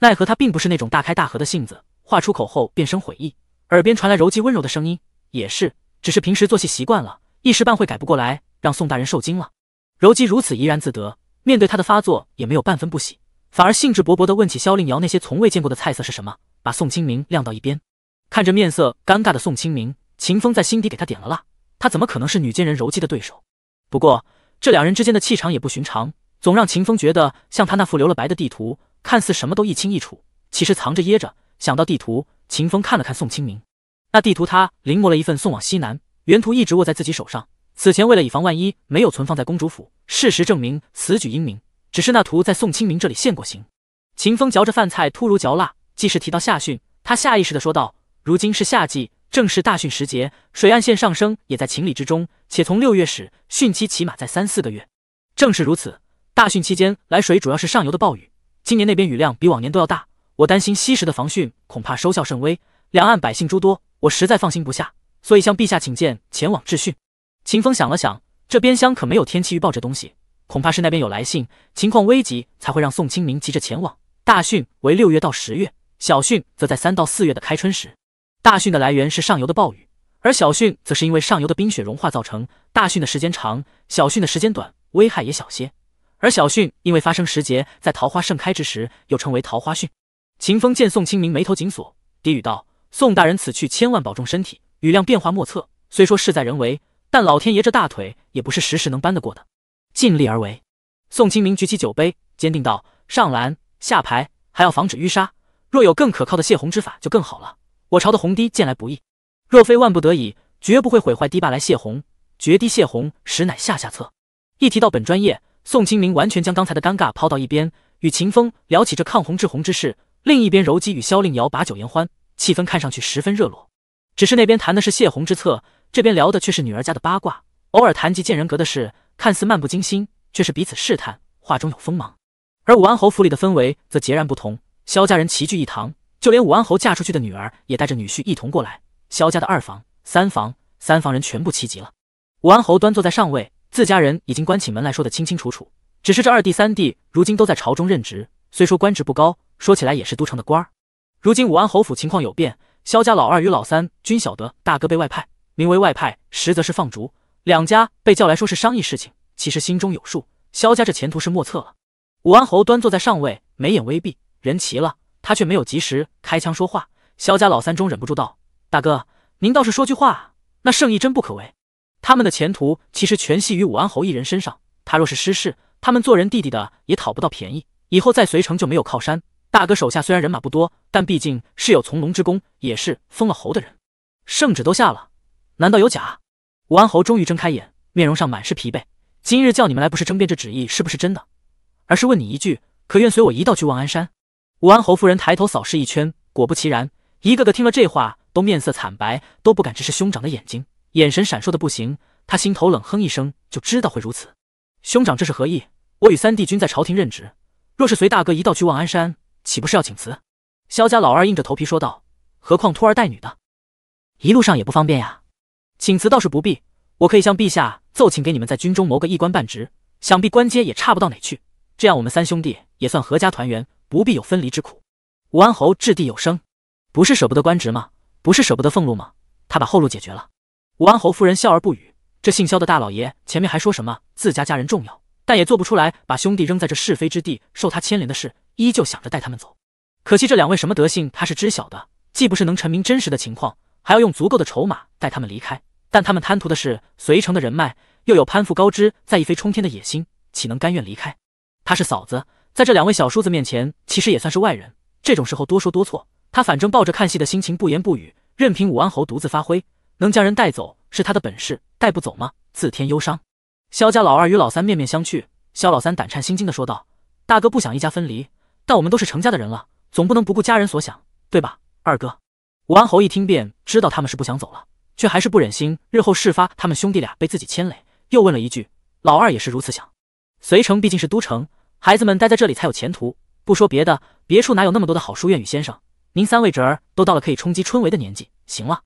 奈何他并不是那种大开大合的性子，话出口后变生悔意。耳边传来柔姬温柔的声音：“也是，只是平时做戏习惯了，一时半会改不过来，让宋大人受惊了。”柔姬如此怡然自得，面对他的发作也没有半分不喜，反而兴致勃勃地问起萧令瑶那些从未见过的菜色是什么，把宋清明晾到一边。看着面色尴尬的宋清明，秦风在心底给他点了蜡，他怎么可能是女贱人柔姬的对手？不过这两人之间的气场也不寻常，总让秦风觉得像他那副留了白的地图。看似什么都一清一楚，其实藏着掖着。想到地图，秦风看了看宋清明，那地图他临摹了一份送往西南，原图一直握在自己手上。此前为了以防万一，没有存放在公主府。事实证明此举英明，只是那图在宋清明这里现过形。秦风嚼着饭菜，突如嚼辣，既是提到夏汛，他下意识的说道：“如今是夏季，正是大汛时节，水岸线上升也在情理之中。且从六月始，汛期起码在三四个月。正是如此，大汛期间来水主要是上游的暴雨。”今年那边雨量比往年都要大，我担心西时的防汛恐怕收效甚微，两岸百姓诸多，我实在放心不下，所以向陛下请见，前往质汛。秦风想了想，这边厢可没有天气预报这东西，恐怕是那边有来信，情况危急才会让宋清明急着前往。大汛为六月到十月，小汛则在三到四月的开春时。大汛的来源是上游的暴雨，而小汛则是因为上游的冰雪融化造成。大汛的时间长，小汛的时间短，危害也小些。而小汛因为发生时节在桃花盛开之时，又称为桃花汛。秦风见宋清明眉头紧锁，低语道：“宋大人此去千万保重身体，雨量变化莫测，虽说事在人为，但老天爷这大腿也不是时时能搬得过的，尽力而为。”宋清明举起酒杯，坚定道：“上拦下排，还要防止淤沙。若有更可靠的泄洪之法，就更好了。我朝的洪堤建来不易，若非万不得已，绝不会毁坏堤坝来泄洪。决堤泄洪，实乃下下策。”一提到本专业。宋清明完全将刚才的尴尬抛到一边，与秦风聊起这抗洪治洪之事。另一边，柔姬与萧令瑶把酒言欢，气氛看上去十分热络。只是那边谈的是泄洪之策，这边聊的却是女儿家的八卦，偶尔谈及贱人阁的事，看似漫不经心，却是彼此试探，话中有锋芒。而武安侯府里的氛围则截然不同，萧家人齐聚一堂，就连武安侯嫁出去的女儿也带着女婿一同过来。萧家的二房、三房、三房人全部齐集了。武安侯端坐在上位。自家人已经关起门来说的清清楚楚，只是这二弟三弟如今都在朝中任职，虽说官职不高，说起来也是都城的官儿。如今武安侯府情况有变，萧家老二与老三均晓得大哥被外派，名为外派，实则是放逐。两家被叫来说是商议事情，其实心中有数。萧家这前途是莫测了。武安侯端坐在上位，眉眼微闭，人齐了，他却没有及时开腔说话。萧家老三终忍不住道：“大哥，您倒是说句话，那圣意真不可违。”他们的前途其实全系于武安侯一人身上，他若是失势，他们做人弟弟的也讨不到便宜，以后在随城就没有靠山。大哥手下虽然人马不多，但毕竟是有从龙之功，也是封了侯的人。圣旨都下了，难道有假？武安侯终于睁开眼，面容上满是疲惫。今日叫你们来，不是争辩这旨意是不是真的，而是问你一句：可愿随我一道去望安山？武安侯夫人抬头扫视一圈，果不其然，一个个听了这话都面色惨白，都不敢直视兄长的眼睛。眼神闪烁的不行，他心头冷哼一声，就知道会如此。兄长，这是何意？我与三弟均在朝廷任职，若是随大哥一道去望安山，岂不是要请辞？萧家老二硬着头皮说道：“何况拖儿带女的，一路上也不方便呀。”请辞倒是不必，我可以向陛下奏请，给你们在军中谋个一官半职，想必官阶也差不到哪去。这样，我们三兄弟也算合家团圆，不必有分离之苦。武安侯掷地有声：“不是舍不得官职吗？不是舍不得俸禄吗？”他把后路解决了。武安侯夫人笑而不语。这姓萧的大老爷前面还说什么自家家人重要，但也做不出来把兄弟扔在这是非之地受他牵连的事，依旧想着带他们走。可惜这两位什么德性，他是知晓的，既不是能陈明真实的情况，还要用足够的筹码带他们离开。但他们贪图的是随城的人脉，又有攀附高枝、再一飞冲天的野心，岂能甘愿离开？他是嫂子，在这两位小叔子面前，其实也算是外人。这种时候多说多错，他反正抱着看戏的心情，不言不语，任凭武安侯独自发挥。能将人带走是他的本事，带不走吗？自添忧伤。萧家老二与老三面面相觑，萧老三胆颤心惊的说道：“大哥不想一家分离，但我们都是成家的人了，总不能不顾家人所想，对吧，二哥？”武安侯一听便知道他们是不想走了，却还是不忍心日后事发他们兄弟俩被自己牵累，又问了一句：“老二也是如此想？”随城毕竟是都城，孩子们待在这里才有前途。不说别的，别处哪有那么多的好书院与先生？您三位侄儿都到了可以冲击春闱的年纪，行了。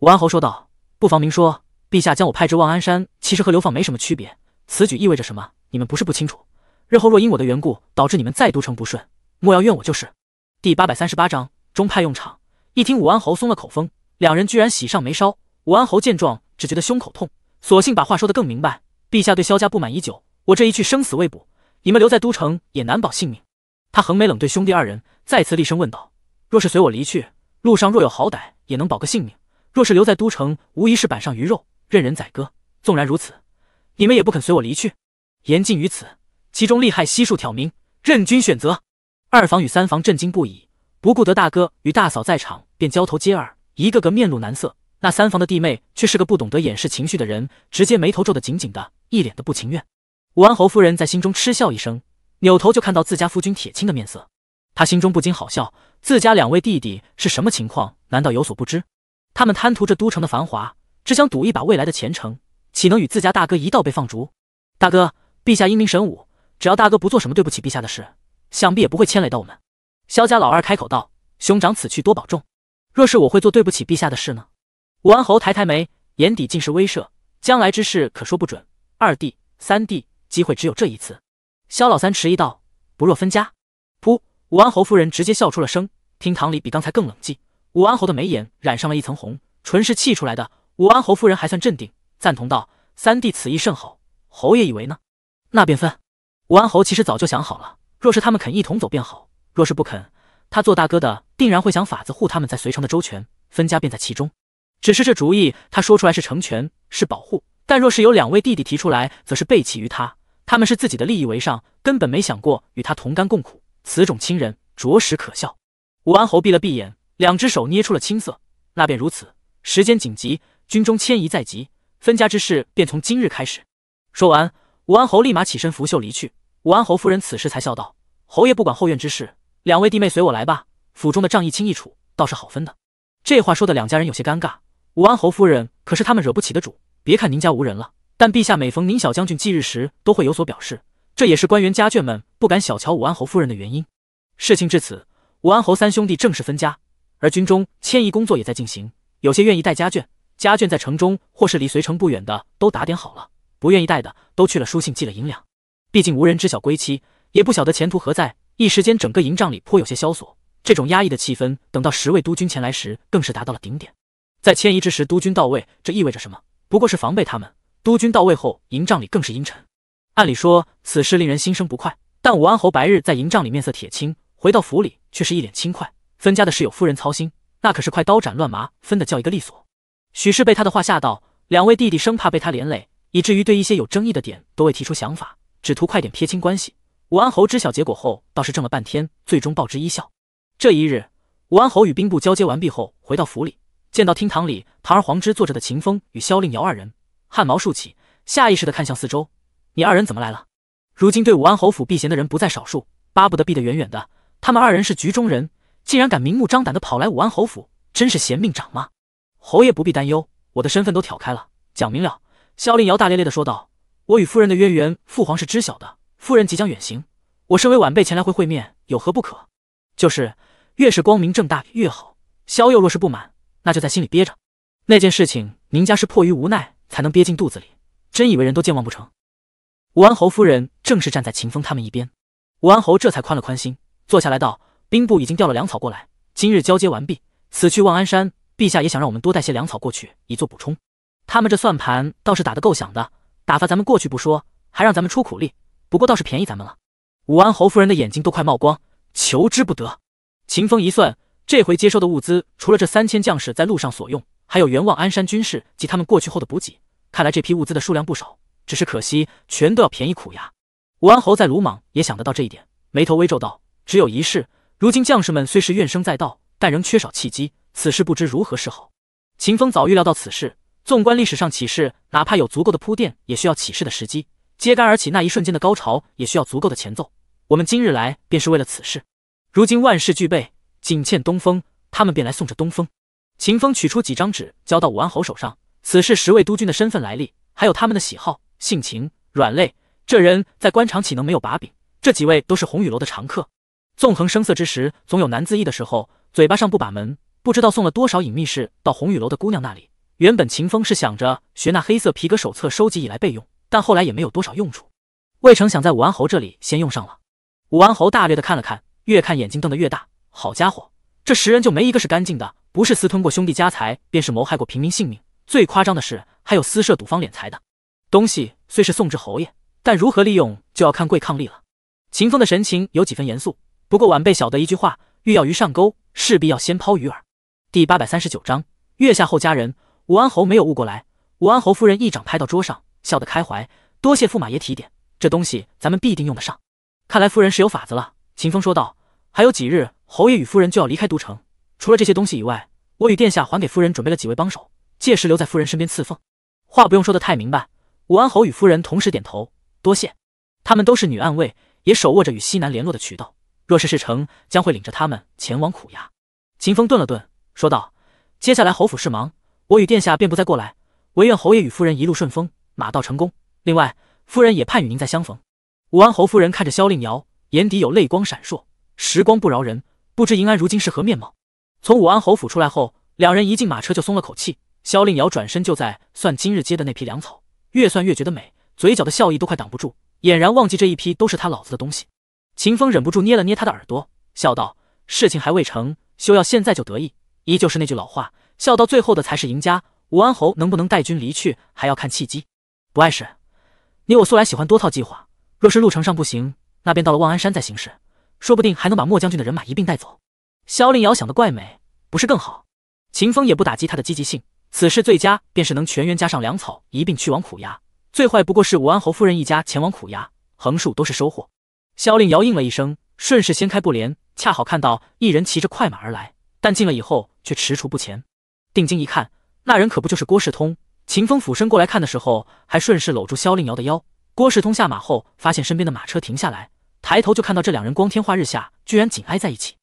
武安侯说道：“不妨明说，陛下将我派至望安山，其实和流放没什么区别。此举意味着什么，你们不是不清楚。日后若因我的缘故导致你们在都城不顺，莫要怨我。”就是第八百三十八章中派用场。一听武安侯松了口风，两人居然喜上眉梢。武安侯见状，只觉得胸口痛，索性把话说得更明白：“陛下对萧家不满已久，我这一去生死未卜，你们留在都城也难保性命。”他横眉冷对兄弟二人，再次厉声问道：“若是随我离去，路上若有好歹，也能保个性命。”若是留在都城，无疑是板上鱼肉，任人宰割。纵然如此，你们也不肯随我离去。言尽于此，其中利害悉数挑明，任君选择。二房与三房震惊不已，不顾得大哥与大嫂在场，便交头接耳，一个个面露难色。那三房的弟妹却是个不懂得掩饰情绪的人，直接眉头皱得紧紧的，一脸的不情愿。武安侯夫人在心中嗤笑一声，扭头就看到自家夫君铁青的面色，她心中不禁好笑，自家两位弟弟是什么情况？难道有所不知？他们贪图这都城的繁华，只想赌一把未来的前程，岂能与自家大哥一道被放逐？大哥，陛下英明神武，只要大哥不做什么对不起陛下的事，想必也不会牵累到我们。萧家老二开口道：“兄长此去多保重。若是我会做对不起陛下的事呢？”武安侯抬抬眉，眼底尽是威慑。将来之事可说不准。二弟、三弟，机会只有这一次。萧老三迟疑道：“不若分家？”噗！武安侯夫人直接笑出了声，厅堂里比刚才更冷寂。武安侯的眉眼染上了一层红，唇是气出来的。武安侯夫人还算镇定，赞同道：“三弟此意甚好，侯爷以为呢？”那便分。武安侯其实早就想好了，若是他们肯一同走便好；若是不肯，他做大哥的定然会想法子护他们在随城的周全，分家便在其中。只是这主意他说出来是成全，是保护；但若是有两位弟弟提出来，则是背弃于他。他们是自己的利益为上，根本没想过与他同甘共苦。此种亲人，着实可笑。武安侯闭了闭眼。两只手捏出了青色，那便如此。时间紧急，军中迁移在即，分家之事便从今日开始。说完，武安侯立马起身拂袖离去。武安侯夫人此时才笑道：“侯爷不管后院之事，两位弟妹随我来吧。府中的账一清一楚倒是好分的。”这话说的两家人有些尴尬。武安侯夫人可是他们惹不起的主。别看宁家无人了，但陛下每逢宁小将军忌日时都会有所表示，这也是官员家眷们不敢小瞧武安侯夫人的原因。事情至此，武安侯三兄弟正式分家。而军中迁移工作也在进行，有些愿意带家眷，家眷在城中或是离随城不远的都打点好了；不愿意带的都去了，书信寄了银两。毕竟无人知晓归期，也不晓得前途何在。一时间，整个营帐里颇有些萧索。这种压抑的气氛，等到十位督军前来时，更是达到了顶点。在迁移之时，督军到位，这意味着什么？不过是防备他们。督军到位后，营帐里更是阴沉。按理说，此事令人心生不快，但武安侯白日在营帐里面色铁青，回到府里却是一脸轻快。分家的事有夫人操心，那可是快刀斩乱麻，分的叫一个利索。许氏被他的话吓到，两位弟弟生怕被他连累，以至于对一些有争议的点都未提出想法，只图快点撇清关系。武安侯知晓结果后，倒是怔了半天，最终报之一笑。这一日，武安侯与兵部交接完毕后，回到府里，见到厅堂里堂而皇之坐着的秦风与萧令尧二人，汗毛竖起，下意识的看向四周：“你二人怎么来了？”如今对武安侯府避嫌的人不在少数，巴不得避得远远的。他们二人是局中人。竟然敢明目张胆的跑来武安侯府，真是嫌命长吗？侯爷不必担忧，我的身份都挑开了，讲明了。”萧令瑶大咧咧的说道，“我与夫人的渊源，父皇是知晓的。夫人即将远行，我身为晚辈前来会会面，有何不可？就是越是光明正大越好。萧佑若是不满，那就在心里憋着。那件事情，宁家是迫于无奈才能憋进肚子里，真以为人都健忘不成？武安侯夫人正是站在秦风他们一边，武安侯这才宽了宽心，坐下来道。兵部已经调了粮草过来，今日交接完毕。此去望安山，陛下也想让我们多带些粮草过去，以作补充。他们这算盘倒是打得够响的，打发咱们过去不说，还让咱们出苦力。不过倒是便宜咱们了。武安侯夫人的眼睛都快冒光，求之不得。秦风一算，这回接收的物资，除了这三千将士在路上所用，还有原望安山军士及他们过去后的补给。看来这批物资的数量不少，只是可惜全都要便宜苦牙。武安侯在鲁莽，也想得到这一点，眉头微皱道：“只有一事。”如今将士们虽是怨声载道，但仍缺少契机，此事不知如何是好。秦风早预料到此事，纵观历史上起事，哪怕有足够的铺垫，也需要起事的时机。揭竿而起那一瞬间的高潮，也需要足够的前奏。我们今日来，便是为了此事。如今万事俱备，仅欠东风，他们便来送这东风。秦风取出几张纸，交到武安侯手上。此事十位督军的身份来历，还有他们的喜好、性情、软肋，这人在官场岂能没有把柄？这几位都是红雨楼的常客。纵横声色之时，总有难自抑的时候。嘴巴上不把门，不知道送了多少隐秘事到红雨楼的姑娘那里。原本秦风是想着学那黑色皮革手册收集以来备用，但后来也没有多少用处。未成想在武安侯这里先用上了。武安侯大略的看了看，越看眼睛瞪得越大。好家伙，这十人就没一个是干净的，不是私吞过兄弟家财，便是谋害过平民性命。最夸张的是，还有私设赌坊敛财的。东西虽是送至侯爷，但如何利用就要看贵抗力了。秦风的神情有几分严肃。不过晚辈晓得一句话，欲要鱼上钩，势必要先抛鱼饵。第八百三十九章月下候佳人。武安侯没有悟过来，武安侯夫人一掌拍到桌上，笑得开怀。多谢驸马爷提点，这东西咱们必定用得上。看来夫人是有法子了。秦风说道：“还有几日，侯爷与夫人就要离开都城。除了这些东西以外，我与殿下还给夫人准备了几位帮手，届时留在夫人身边伺奉。话不用说的太明白。”武安侯与夫人同时点头，多谢。他们都是女暗卫，也手握着与西南联络的渠道。若是事成，将会领着他们前往苦崖。秦风顿了顿，说道：“接下来侯府事忙，我与殿下便不再过来，唯愿侯爷与夫人一路顺风，马到成功。另外，夫人也盼与您再相逢。”武安侯夫人看着萧令瑶，眼底有泪光闪烁。时光不饶人，不知银安如今是何面貌。从武安侯府出来后，两人一进马车就松了口气。萧令瑶转身就在算今日接的那批粮草，越算越觉得美，嘴角的笑意都快挡不住，俨然忘记这一批都是他老子的东西。秦风忍不住捏了捏他的耳朵，笑道：“事情还未成，休要现在就得意。依旧是那句老话，笑到最后的才是赢家。武安侯能不能带军离去，还要看契机。不碍事，你我素来喜欢多套计划。若是路程上不行，那便到了望安山再行事，说不定还能把莫将军的人马一并带走。”萧令尧想的怪美，不是更好？秦风也不打击他的积极性。此事最佳便是能全员加上粮草一并去往苦崖，最坏不过是武安侯夫人一家前往苦崖，横竖都是收获。萧令瑶应了一声，顺势掀开布帘，恰好看到一人骑着快马而来，但进了以后却踟蹰不前。定睛一看，那人可不就是郭世通。秦风俯身过来看的时候，还顺势搂住萧令瑶的腰。郭世通下马后，发现身边的马车停下来，抬头就看到这两人光天化日下居然紧挨在一起，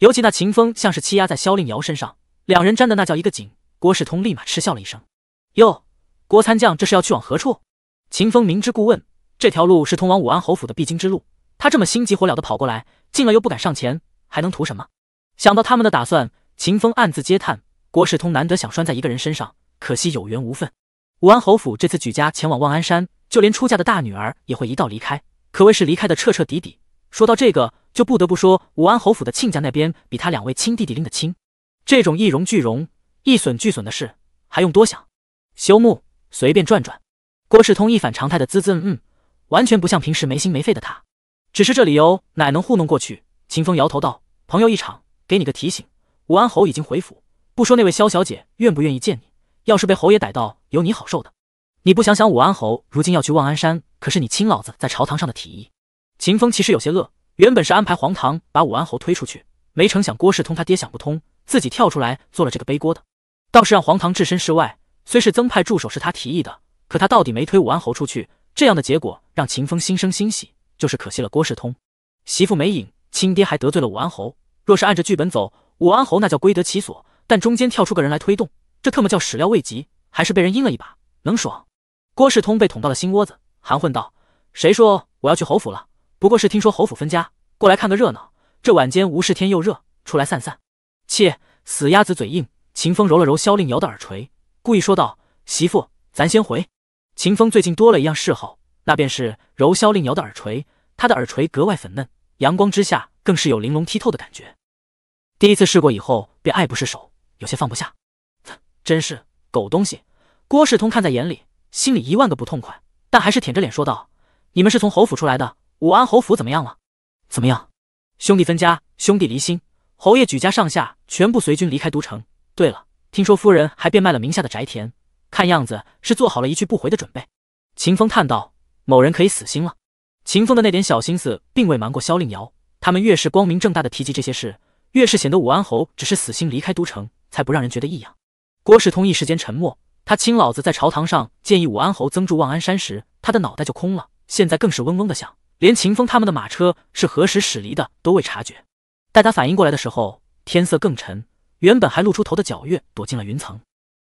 尤其那秦风像是欺压在萧令瑶身上，两人粘的那叫一个紧。郭世通立马嗤笑了一声：“哟，郭参将，这是要去往何处？”秦风明知故问：“这条路是通往武安侯府的必经之路。”他这么心急火燎的跑过来，进了又不敢上前，还能图什么？想到他们的打算，秦风暗自嗟叹：郭世通难得想拴在一个人身上，可惜有缘无分。武安侯府这次举家前往望安山，就连出嫁的大女儿也会一道离开，可谓是离开的彻彻底底。说到这个，就不得不说武安侯府的亲家那边比他两位亲弟弟拎得清，这种一荣俱荣、一损俱损的事，还用多想？休沐，随便转转。郭世通一反常态的滋滋嗯，完全不像平时没心没肺的他。只是这理由哪能糊弄过去？秦风摇头道：“朋友一场，给你个提醒，武安侯已经回府。不说那位萧小姐愿不愿意见你，要是被侯爷逮到，有你好受的。你不想想，武安侯如今要去望安山，可是你亲老子在朝堂上的提议。”秦风其实有些饿，原本是安排黄堂把武安侯推出去，没成想郭世通他爹想不通，自己跳出来做了这个背锅的，倒是让黄堂置身事外。虽是增派助手是他提议的，可他到底没推武安侯出去，这样的结果让秦风心生欣喜。就是可惜了郭世通，媳妇没影，亲爹还得罪了武安侯。若是按着剧本走，武安侯那叫归得其所。但中间跳出个人来推动，这特么叫始料未及，还是被人阴了一把，能爽？郭世通被捅到了心窝子，含混道：“谁说我要去侯府了？不过是听说侯府分家，过来看个热闹。这晚间无事，天又热，出来散散。”切，死鸭子嘴硬。秦风揉了揉萧令瑶的耳垂，故意说道：“媳妇，咱先回。”秦风最近多了一样嗜好。那便是柔削令瑶的耳垂，她的耳垂格外粉嫩，阳光之下更是有玲珑剔透的感觉。第一次试过以后，便爱不释手，有些放不下。真是狗东西！郭世通看在眼里，心里一万个不痛快，但还是舔着脸说道：“你们是从侯府出来的，武安侯府怎么样了？怎么样？兄弟分家，兄弟离心，侯爷举家上下全部随军离开都城。对了，听说夫人还变卖了名下的宅田，看样子是做好了一去不回的准备。”秦风叹道。某人可以死心了。秦风的那点小心思并未瞒过萧令瑶，他们越是光明正大的提及这些事，越是显得武安侯只是死心离开都城，才不让人觉得异样。郭世通一时间沉默，他亲老子在朝堂上建议武安侯增筑望安山时，他的脑袋就空了，现在更是嗡嗡的响，连秦风他们的马车是何时驶离的都未察觉。待他反应过来的时候，天色更沉，原本还露出头的皎月躲进了云层。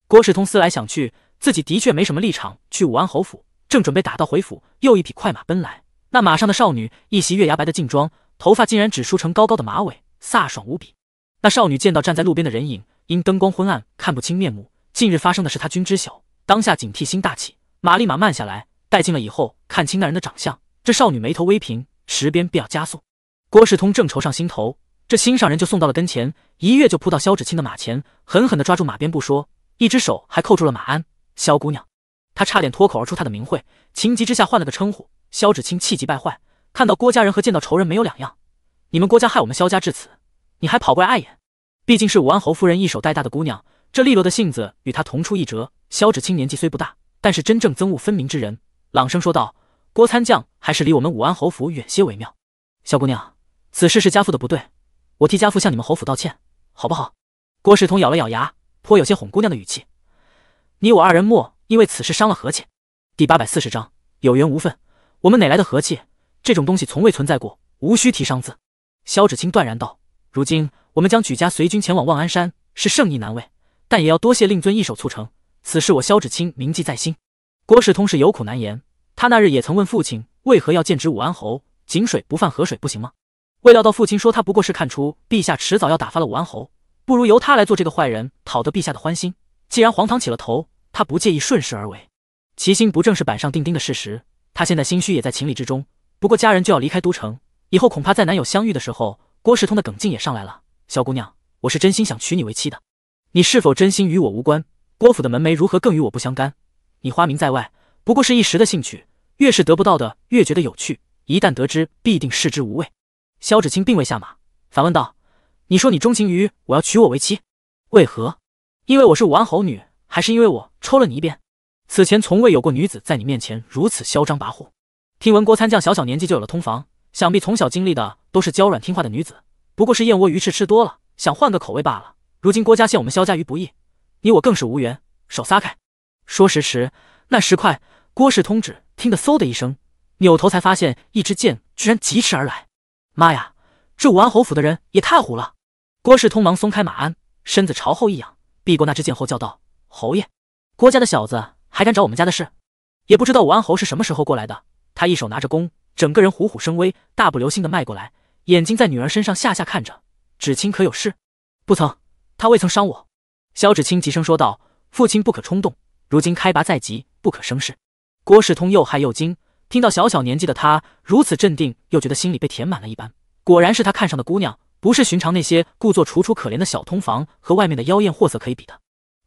郭世通思来想去，自己的确没什么立场去武安侯府。正准备打道回府，又一匹快马奔来。那马上的少女一袭月牙白的劲装，头发竟然只梳成高高的马尾，飒爽无比。那少女见到站在路边的人影，因灯光昏暗看不清面目，近日发生的事她均知晓，当下警惕心大起，马立马慢下来，带近了以后看清那人的长相。这少女眉头微平，池边便要加速。郭世通正愁上心头，这心上人就送到了跟前，一跃就扑到萧芷清的马前，狠狠的抓住马鞭不说，一只手还扣住了马鞍。萧姑娘。他差点脱口而出他的名讳，情急之下换了个称呼。萧芷清气急败坏，看到郭家人和见到仇人没有两样。你们郭家害我们萧家至此，你还跑过来碍眼。毕竟是武安侯夫人一手带大的姑娘，这利落的性子与她同出一辙。萧芷清年纪虽不大，但是真正憎恶分明之人，朗声说道：“郭参将，还是离我们武安侯府远些为妙。”小姑娘，此事是家父的不对，我替家父向你们侯府道歉，好不好？郭世同咬了咬牙，颇有些哄姑娘的语气：“你我二人莫。”因为此事伤了和气。第八百四十章有缘无分，我们哪来的和气？这种东西从未存在过，无需提伤字。萧芷清断然道：“如今我们将举家随军前往望安山，是圣意难为，但也要多谢令尊一手促成此事，我萧芷清铭记在心。”郭世通是有苦难言，他那日也曾问父亲为何要剑指武安侯，井水不犯河水不行吗？未料到父亲说他不过是看出陛下迟早要打发了武安侯，不如由他来做这个坏人，讨得陛下的欢心。既然皇堂起了头。他不介意顺势而为，其心不正是板上钉钉的事实？他现在心虚也在情理之中。不过家人就要离开都城，以后恐怕再难有相遇的时候。郭世通的耿劲也上来了：“小姑娘，我是真心想娶你为妻的，你是否真心与我无关？郭府的门楣如何更与我不相干？你花名在外，不过是一时的兴趣，越是得不到的越觉得有趣，一旦得知必定视之无味。”萧芷清并未下马，反问道：“你说你钟情于我，要娶我为妻，为何？因为我是武安侯女。”还是因为我抽了你一遍，此前从未有过女子在你面前如此嚣张跋扈。听闻郭参将小小年纪就有了通房，想必从小经历的都是娇软听话的女子，不过是燕窝鱼翅吃多了，想换个口味罢了。如今郭家陷我们萧家于不义，你我更是无缘。手撒开。说时迟，那时快，郭氏通指听得嗖的一声，扭头才发现一支箭居然疾驰而来。妈呀！这武安侯府的人也太虎了。郭氏通忙松开马鞍，身子朝后一仰，避过那支箭后叫道。侯爷，郭家的小子还敢找我们家的事？也不知道武安侯是什么时候过来的，他一手拿着弓，整个人虎虎生威，大步流星的迈过来，眼睛在女儿身上下下看着。芷清可有事？不曾，他未曾伤我。萧芷清急声说道：“父亲不可冲动，如今开拔在即，不可生事。”郭世通又害又惊，听到小小年纪的他如此镇定，又觉得心里被填满了一般。果然是他看上的姑娘，不是寻常那些故作楚楚可怜的小通房和外面的妖艳货色可以比的。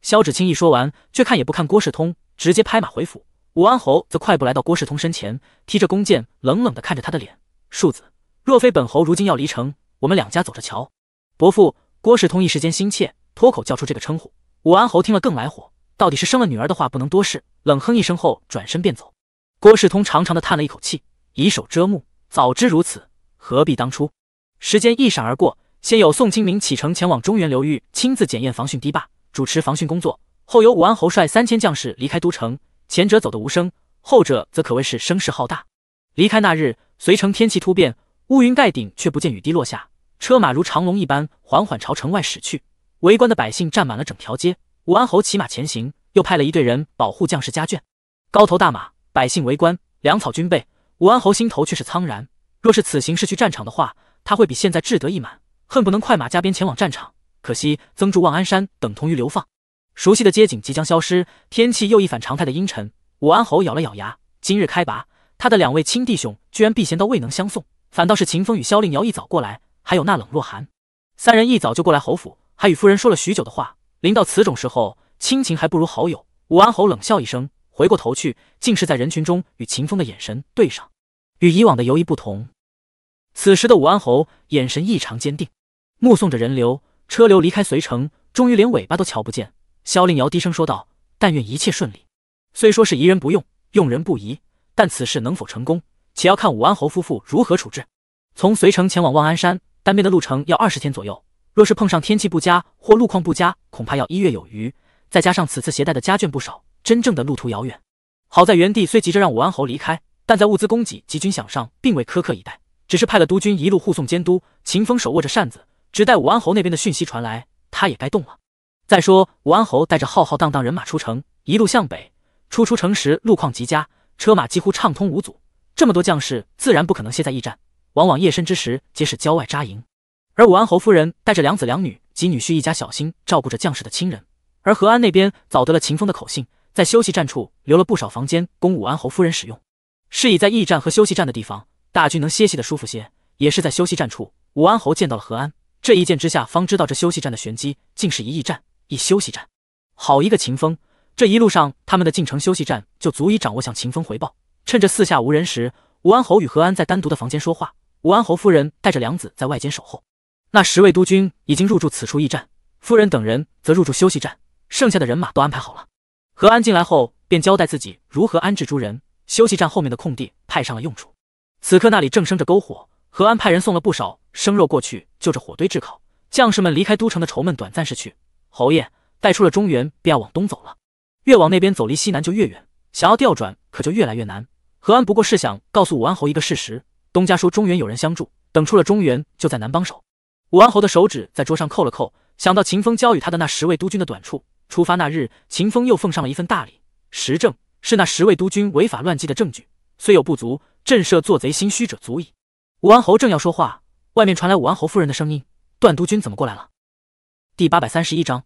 萧芷清一说完，却看也不看郭世通，直接拍马回府。武安侯则快步来到郭世通身前，提着弓箭，冷冷地看着他的脸。庶子，若非本侯如今要离城，我们两家走着瞧。伯父，郭世通一时间心切，脱口叫出这个称呼。武安侯听了更来火，到底是生了女儿的话不能多事，冷哼一声后转身便走。郭世通长长的叹了一口气，以手遮目，早知如此，何必当初？时间一闪而过，先有宋清明启程前往中原流域，亲自检验防汛堤坝。主持防汛工作后，由武安侯率三千将士离开都城。前者走得无声，后者则可谓是声势浩大。离开那日，随城天气突变，乌云盖顶，却不见雨滴落下。车马如长龙一般，缓缓朝城外驶去。围观的百姓站满了整条街。武安侯骑马前行，又派了一队人保护将士家眷。高头大马，百姓围观，粮草军备。武安侯心头却是苍然。若是此行是去战场的话，他会比现在志得意满，恨不能快马加鞭前往战场。可惜，曾住望安山等同于流放。熟悉的街景即将消失，天气又一反常态的阴沉。武安侯咬了咬牙，今日开拔，他的两位亲弟兄居然避嫌到未能相送，反倒是秦风与萧令瑶一早过来，还有那冷若寒三人一早就过来侯府，还与夫人说了许久的话。临到此种时候，亲情还不如好友。武安侯冷笑一声，回过头去，竟是在人群中与秦风的眼神对上。与以往的游移不同，此时的武安侯眼神异常坚定，目送着人流。车流离开随城，终于连尾巴都瞧不见。萧令瑶低声说道：“但愿一切顺利。虽说是疑人不用，用人不疑，但此事能否成功，且要看武安侯夫妇如何处置。”从随城前往望安山，单边的路程要二十天左右。若是碰上天气不佳或路况不佳，恐怕要一月有余。再加上此次携带的家眷不少，真正的路途遥远。好在元帝虽急着让武安侯离开，但在物资供给及军饷上并未苛刻以待，只是派了督军一路护送监督。秦风手握着扇子。只待武安侯那边的讯息传来，他也该动了。再说武安侯带着浩浩荡荡人马出城，一路向北。初出城时路况极佳，车马几乎畅通无阻。这么多将士自然不可能歇在驿站，往往夜深之时皆是郊外扎营。而武安侯夫人带着两子两女及女婿一家，小心照顾着将士的亲人。而何安那边早得了秦风的口信，在休息站处留了不少房间供武安侯夫人使用，是以在驿站和休息站的地方，大军能歇息的舒服些。也是在休息站处，武安侯见到了何安。这一剑之下，方知道这休息站的玄机，竟是一驿站，一休息站。好一个秦风！这一路上，他们的进城休息站就足以掌握向秦风回报。趁着四下无人时，武安侯与何安在单独的房间说话，武安侯夫人带着梁子在外间守候。那十位督军已经入住此处驿站，夫人等人则入住休息站，剩下的人马都安排好了。何安进来后，便交代自己如何安置诸人。休息站后面的空地派上了用处，此刻那里正生着篝火。何安派人送了不少生肉过去，就着火堆炙烤。将士们离开都城的愁闷短暂逝去，侯爷带出了中原，便要往东走了。越往那边走，离西南就越远，想要调转，可就越来越难。何安不过是想告诉武安侯一个事实：东家说中原有人相助，等出了中原，就在南帮手。武安侯的手指在桌上扣了扣，想到秦风交与他的那十位督军的短处。出发那日，秦风又奉上了一份大礼，实证是那十位督军违法乱纪的证据，虽有不足，震慑做贼心虚者足矣。武安侯正要说话，外面传来武安侯夫人的声音：“段督军怎么过来了？”第八百三十一章。